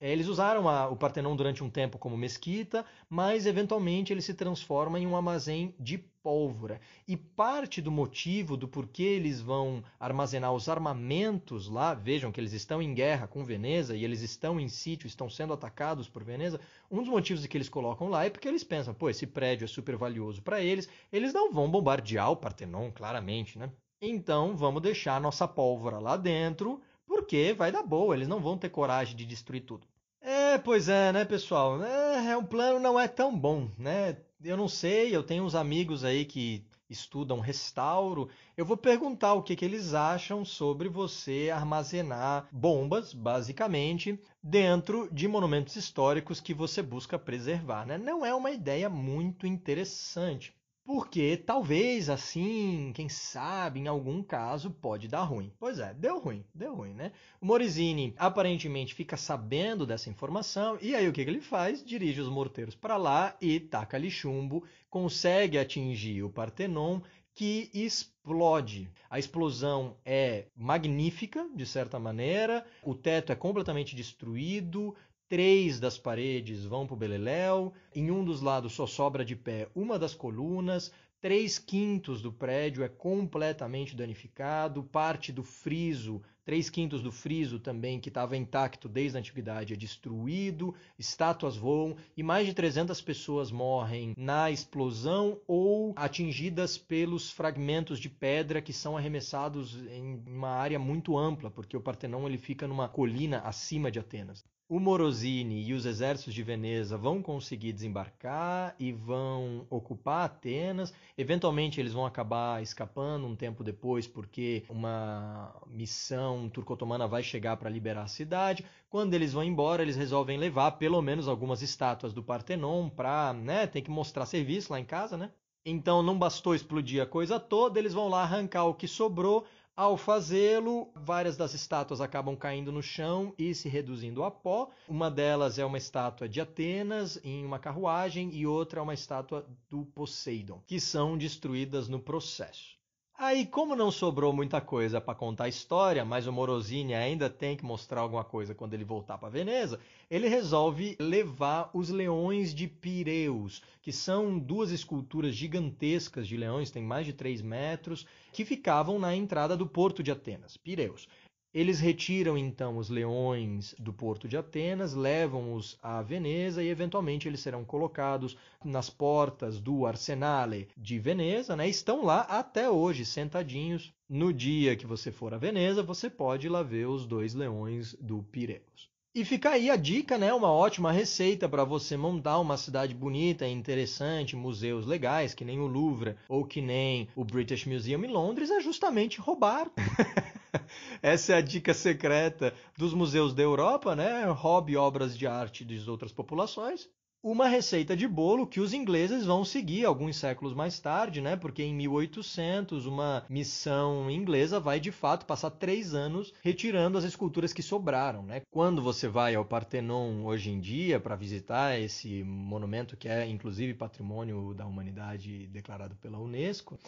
é, eles usaram a, o Partenon durante um tempo como mesquita, mas eventualmente ele se transforma em um armazém de pólvora. E parte do motivo do porquê eles vão armazenar os armamentos lá, vejam que eles estão em guerra com Veneza e eles estão em sítio, estão sendo atacados por Veneza. Um dos motivos que eles colocam lá é porque eles pensam, pô, esse prédio é super valioso para eles, eles não vão bombardear o Partenon, claramente, né? Então vamos deixar nossa pólvora lá dentro porque vai dar boa, eles não vão ter coragem de destruir tudo. É, pois é, né, pessoal? É, é um plano não é tão bom, né? Eu não sei, eu tenho uns amigos aí que estudam restauro. Eu vou perguntar o que, que eles acham sobre você armazenar bombas, basicamente, dentro de monumentos históricos que você busca preservar. Né? Não é uma ideia muito interessante. Porque talvez assim, quem sabe, em algum caso pode dar ruim. Pois é, deu ruim, deu ruim, né? O Morizini aparentemente fica sabendo dessa informação e aí o que, que ele faz? Dirige os morteiros para lá e taca-lhe chumbo, consegue atingir o Partenon que explode. A explosão é magnífica, de certa maneira, o teto é completamente destruído, Três das paredes vão para o Beleléu, em um dos lados só sobra de pé uma das colunas, três quintos do prédio é completamente danificado, parte do friso, três quintos do friso também, que estava intacto desde a antiguidade, é destruído, estátuas voam e mais de 300 pessoas morrem na explosão ou atingidas pelos fragmentos de pedra que são arremessados em uma área muito ampla, porque o Partenon ele fica numa colina acima de Atenas o Morosini e os exércitos de Veneza vão conseguir desembarcar e vão ocupar Atenas. Eventualmente, eles vão acabar escapando um tempo depois, porque uma missão turco-otomana vai chegar para liberar a cidade. Quando eles vão embora, eles resolvem levar pelo menos algumas estátuas do Partenon para, né, tem que mostrar serviço lá em casa, né? Então não bastou explodir a coisa toda, eles vão lá arrancar o que sobrou ao fazê-lo, várias das estátuas acabam caindo no chão e se reduzindo a pó. Uma delas é uma estátua de Atenas em uma carruagem e outra é uma estátua do Poseidon, que são destruídas no processo. Aí, como não sobrou muita coisa para contar a história, mas o Morosini ainda tem que mostrar alguma coisa quando ele voltar para Veneza, ele resolve levar os leões de Pireus, que são duas esculturas gigantescas de leões, tem mais de 3 metros, que ficavam na entrada do porto de Atenas, Pireus. Eles retiram então os leões do porto de Atenas, levam-os a Veneza e eventualmente eles serão colocados nas portas do Arsenale de Veneza, né? Estão lá até hoje sentadinhos. No dia que você for a Veneza, você pode ir lá ver os dois leões do Pireus. E fica aí a dica, né? Uma ótima receita para você montar uma cidade bonita, interessante, museus legais, que nem o Louvre ou que nem o British Museum em Londres, é justamente roubar. Essa é a dica secreta dos museus da Europa, né? Hobby obras de arte das outras populações uma receita de bolo que os ingleses vão seguir alguns séculos mais tarde, né? Porque em 1800 uma missão inglesa vai de fato passar três anos retirando as esculturas que sobraram, né? Quando você vai ao Partenon hoje em dia para visitar esse monumento que é inclusive patrimônio da humanidade declarado pela UNESCO,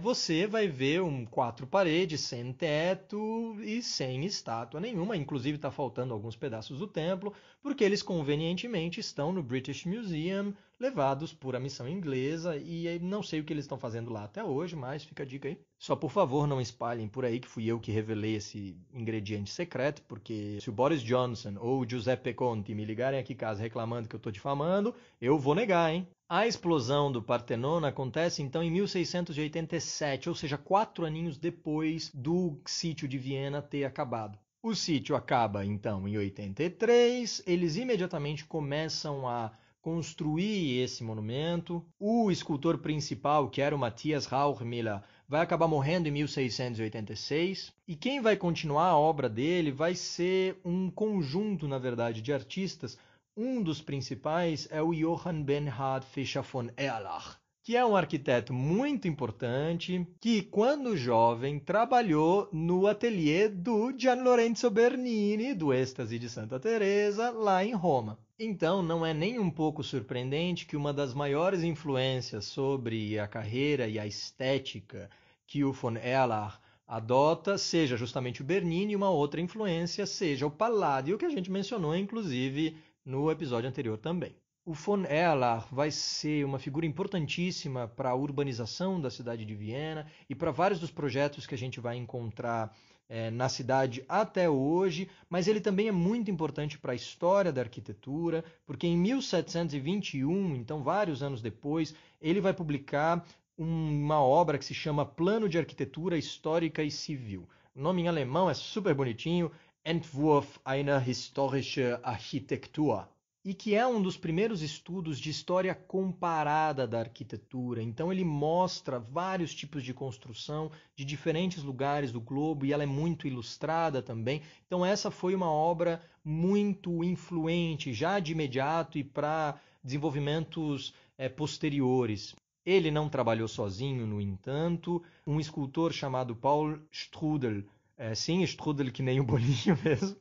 você vai ver um quatro paredes, sem teto e sem estátua nenhuma. Inclusive está faltando alguns pedaços do templo, porque eles convenientemente estão no British Museum, levados por a missão inglesa, e não sei o que eles estão fazendo lá até hoje, mas fica a dica aí. Só por favor não espalhem por aí que fui eu que revelei esse ingrediente secreto, porque se o Boris Johnson ou o Giuseppe Conte me ligarem aqui em casa reclamando que eu estou difamando, eu vou negar, hein? A explosão do Partenon acontece então em 1687, ou seja, quatro aninhos depois do sítio de Viena ter acabado. O sítio acaba então em 83, eles imediatamente começam a construir esse monumento. O escultor principal, que era o Matthias Rauchmiller, vai acabar morrendo em 1686, e quem vai continuar a obra dele vai ser um conjunto, na verdade, de artistas um dos principais é o Johann Bernhard Fischer von Erlach, que é um arquiteto muito importante, que quando jovem trabalhou no ateliê do Gian Lorenzo Bernini, do Êxtase de Santa Teresa, lá em Roma. Então, não é nem um pouco surpreendente que uma das maiores influências sobre a carreira e a estética que o von Erlach adota seja justamente o Bernini e uma outra influência seja o Palladio, que a gente mencionou inclusive no episódio anterior também. O von Erlach vai ser uma figura importantíssima para a urbanização da cidade de Viena e para vários dos projetos que a gente vai encontrar é, na cidade até hoje, mas ele também é muito importante para a história da arquitetura, porque em 1721, então vários anos depois, ele vai publicar uma obra que se chama Plano de Arquitetura Histórica e Civil. O nome em alemão é super bonitinho Entwurf einer historischen Architektur, e que é um dos primeiros estudos de história comparada da arquitetura. Então ele mostra vários tipos de construção de diferentes lugares do globo e ela é muito ilustrada também. Então essa foi uma obra muito influente já de imediato e para desenvolvimentos é, posteriores. Ele não trabalhou sozinho, no entanto, um escultor chamado Paul Strudel é, sim, strudel que nem o bolinho mesmo.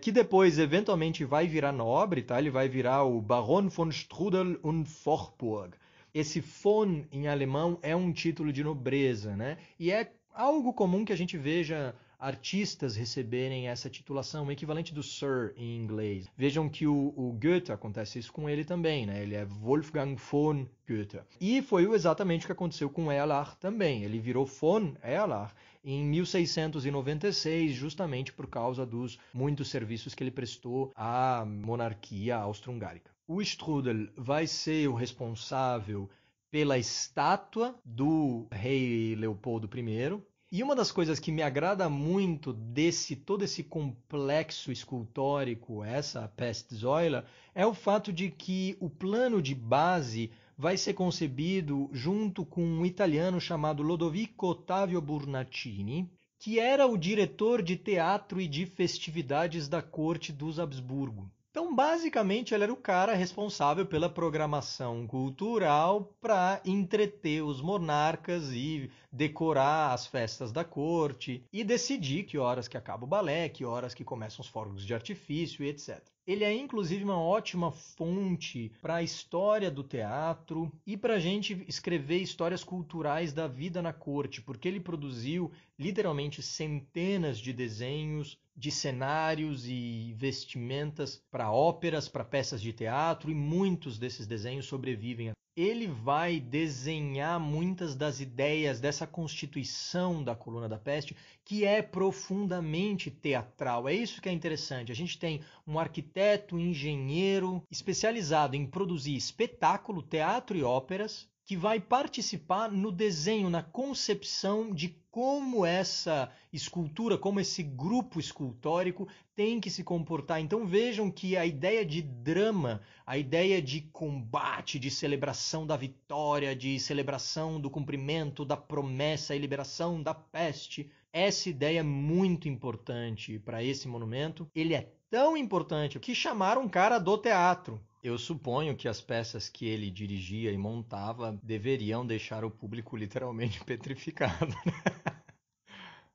Que depois, eventualmente, vai virar nobre, tá? Ele vai virar o Baron von Strudel und Vorburg. Esse von, em alemão, é um título de nobreza, né? E é algo comum que a gente veja artistas receberem essa titulação, o equivalente do Sir em inglês. Vejam que o, o, Goethe acontece isso com ele também, né? Ele é Wolfgang von Goethe. E foi exatamente o que aconteceu com Erlach também. Ele virou von Erlach em 1696, justamente por causa dos muitos serviços que ele prestou à monarquia austro-hungárica. O Strudel vai ser o responsável pela estátua do rei Leopoldo I, e uma das coisas que me agrada muito desse todo esse complexo escultórico, essa Pestzäuler, é o fato de que o plano de base vai ser concebido junto com um italiano chamado Lodovico Ottavio Burnacini, que era o diretor de teatro e de festividades da corte dos Habsburgo. Então, basicamente, ele era o cara responsável pela programação cultural para entreter os monarcas e decorar as festas da corte e decidir que horas que acaba o balé, que horas que começam os fogos de artifício e etc. Ele é inclusive uma ótima fonte para a história do teatro e para a gente escrever histórias culturais da vida na corte, porque ele produziu literalmente centenas de desenhos, de cenários e vestimentas para óperas, para peças de teatro, e muitos desses desenhos sobrevivem. Ele vai desenhar muitas das ideias dessa constituição da coluna da peste, que é profundamente teatral. É isso que é interessante. A gente tem um arquiteto, um engenheiro especializado em produzir espetáculo, teatro e óperas, que vai participar no desenho, na concepção de como essa escultura, como esse grupo escultórico tem que se comportar. Então vejam que a ideia de drama, a ideia de combate, de celebração da vitória, de celebração do cumprimento da promessa e liberação da peste, essa ideia é muito importante para esse monumento. Ele é tão importante que chamaram um cara do teatro. Eu suponho que as peças que ele dirigia e montava deveriam deixar o público literalmente petrificado. Né?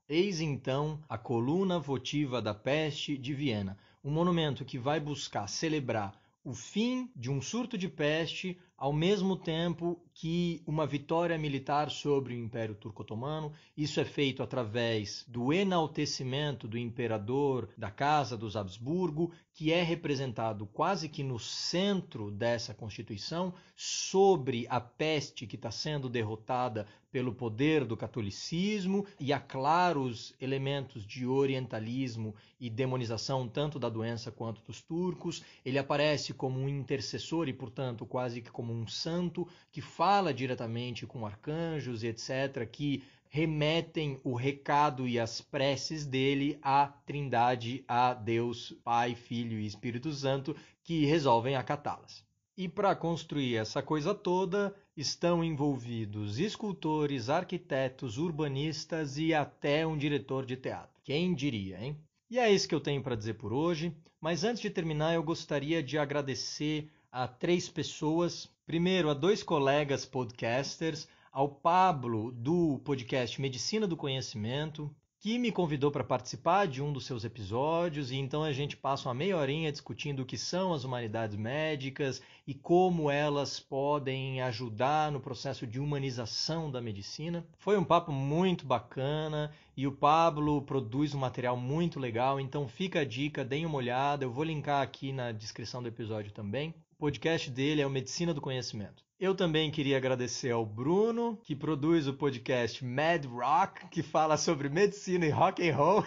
Eis então a coluna votiva da peste de Viena, um monumento que vai buscar celebrar o fim de um surto de peste ao mesmo tempo que uma vitória militar sobre o Império Turco-Otomano, isso é feito através do enaltecimento do imperador da Casa dos Habsburgo, que é representado quase que no centro dessa Constituição, sobre a peste que está sendo derrotada pelo poder do catolicismo, e há é claros elementos de orientalismo e demonização tanto da doença quanto dos turcos. Ele aparece como um intercessor e, portanto, quase que como como um santo que fala diretamente com arcanjos etc., que remetem o recado e as preces dele à Trindade, a Deus, Pai, Filho e Espírito Santo, que resolvem acatá-las. E para construir essa coisa toda, estão envolvidos escultores, arquitetos, urbanistas e até um diretor de teatro. Quem diria, hein? E é isso que eu tenho para dizer por hoje, mas antes de terminar, eu gostaria de agradecer a três pessoas. Primeiro, a dois colegas podcasters, ao Pablo do podcast Medicina do Conhecimento, que me convidou para participar de um dos seus episódios, e então a gente passa uma meia horinha discutindo o que são as humanidades médicas e como elas podem ajudar no processo de humanização da medicina. Foi um papo muito bacana e o Pablo produz um material muito legal, então fica a dica, deem uma olhada, eu vou linkar aqui na descrição do episódio também podcast dele é o Medicina do Conhecimento. Eu também queria agradecer ao Bruno, que produz o podcast Mad Rock, que fala sobre medicina e rock and roll.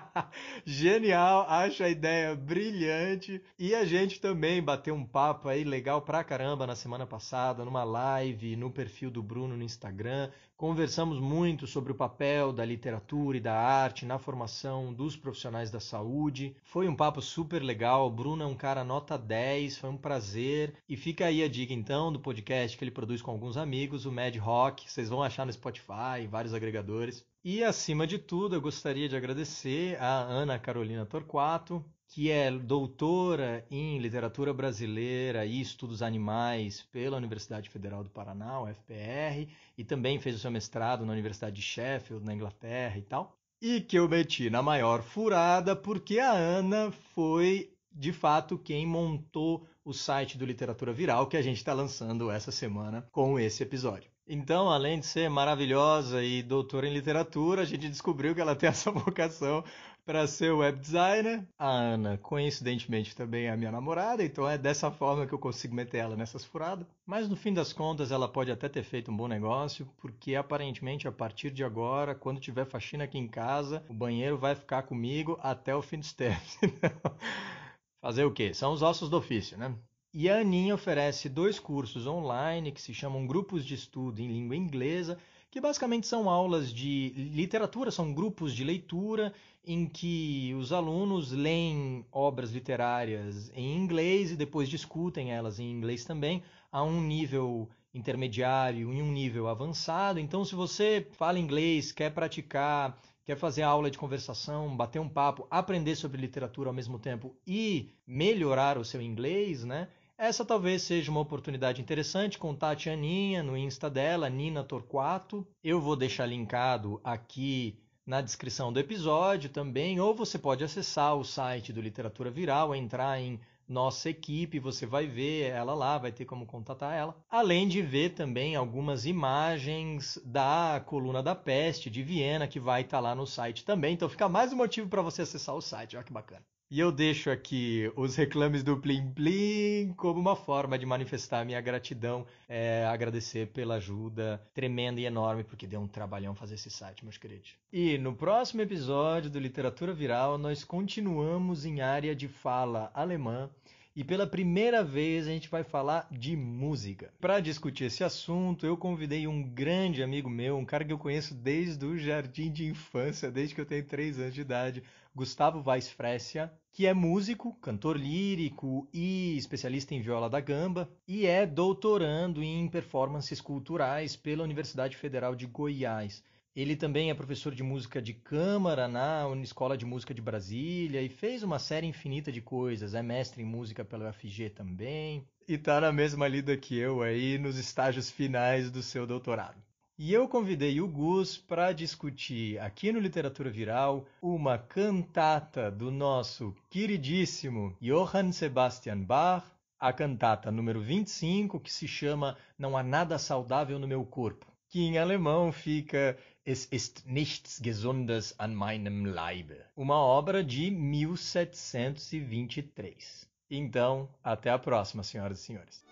Genial, acho a ideia brilhante. E a gente também bateu um papo aí legal pra caramba na semana passada, numa live, no perfil do Bruno no Instagram. Conversamos muito sobre o papel da literatura e da arte na formação dos profissionais da saúde. Foi um papo super legal. O Bruno é um cara nota 10, foi um prazer. E fica aí a dica então do podcast que ele produz com alguns amigos, o Mad Rock. Vocês vão achar no Spotify, em vários agregadores. E acima de tudo, eu gostaria de agradecer a Ana Carolina Torquato, que é doutora em literatura brasileira e estudos animais pela Universidade Federal do Paraná, UFPR, e também fez o seu mestrado na Universidade de Sheffield, na Inglaterra e tal. E que eu meti na maior furada porque a Ana foi de fato quem montou o site do Literatura Viral que a gente está lançando essa semana com esse episódio. Então, além de ser maravilhosa e doutora em literatura, a gente descobriu que ela tem essa vocação para ser web designer. A Ana, coincidentemente, também é a minha namorada, então é dessa forma que eu consigo meter ela nessas furadas. Mas no fim das contas, ela pode até ter feito um bom negócio, porque aparentemente a partir de agora, quando tiver faxina aqui em casa, o banheiro vai ficar comigo até o fim dos tempos. Então, Fazer o quê? São os ossos do ofício, né? E a Aninha oferece dois cursos online que se chamam Grupos de Estudo em Língua Inglesa, que basicamente são aulas de literatura, são grupos de leitura em que os alunos leem obras literárias em inglês e depois discutem elas em inglês também, a um nível intermediário e um nível avançado. Então, se você fala inglês, quer praticar quer fazer aula de conversação, bater um papo, aprender sobre literatura ao mesmo tempo e melhorar o seu inglês, né? Essa talvez seja uma oportunidade interessante. Contate a Aninha no Insta dela, Nina Torquato. Eu vou deixar linkado aqui na descrição do episódio também, ou você pode acessar o site do Literatura Viral, entrar em nossa equipe, você vai ver ela lá, vai ter como contatar ela. Além de ver também algumas imagens da coluna da peste de Viena, que vai estar tá lá no site também. Então fica mais um motivo para você acessar o site, olha que bacana. E eu deixo aqui os reclames do Plim Plim como uma forma de manifestar minha gratidão, é, agradecer pela ajuda tremenda e enorme, porque deu um trabalhão fazer esse site, meus queridos. E no próximo episódio do Literatura Viral, nós continuamos em área de fala alemã. E pela primeira vez a gente vai falar de música. Para discutir esse assunto, eu convidei um grande amigo meu, um cara que eu conheço desde o jardim de infância, desde que eu tenho 3 anos de idade, Gustavo Weiss Fresia, que é músico, cantor lírico e especialista em viola da gamba, e é doutorando em performances culturais pela Universidade Federal de Goiás. Ele também é professor de música de câmara na Escola de Música de Brasília e fez uma série infinita de coisas. É mestre em música pela UFG também e tá na mesma lida que eu aí nos estágios finais do seu doutorado. E eu convidei o Gus para discutir aqui no Literatura Viral uma cantata do nosso queridíssimo Johann Sebastian Bach, a cantata número 25, que se chama Não há nada saudável no meu corpo, que em alemão fica Es ist nichts gesundes an meinem Leibe, uma obra de 1723. Então, até a próxima, senhoras e senhores.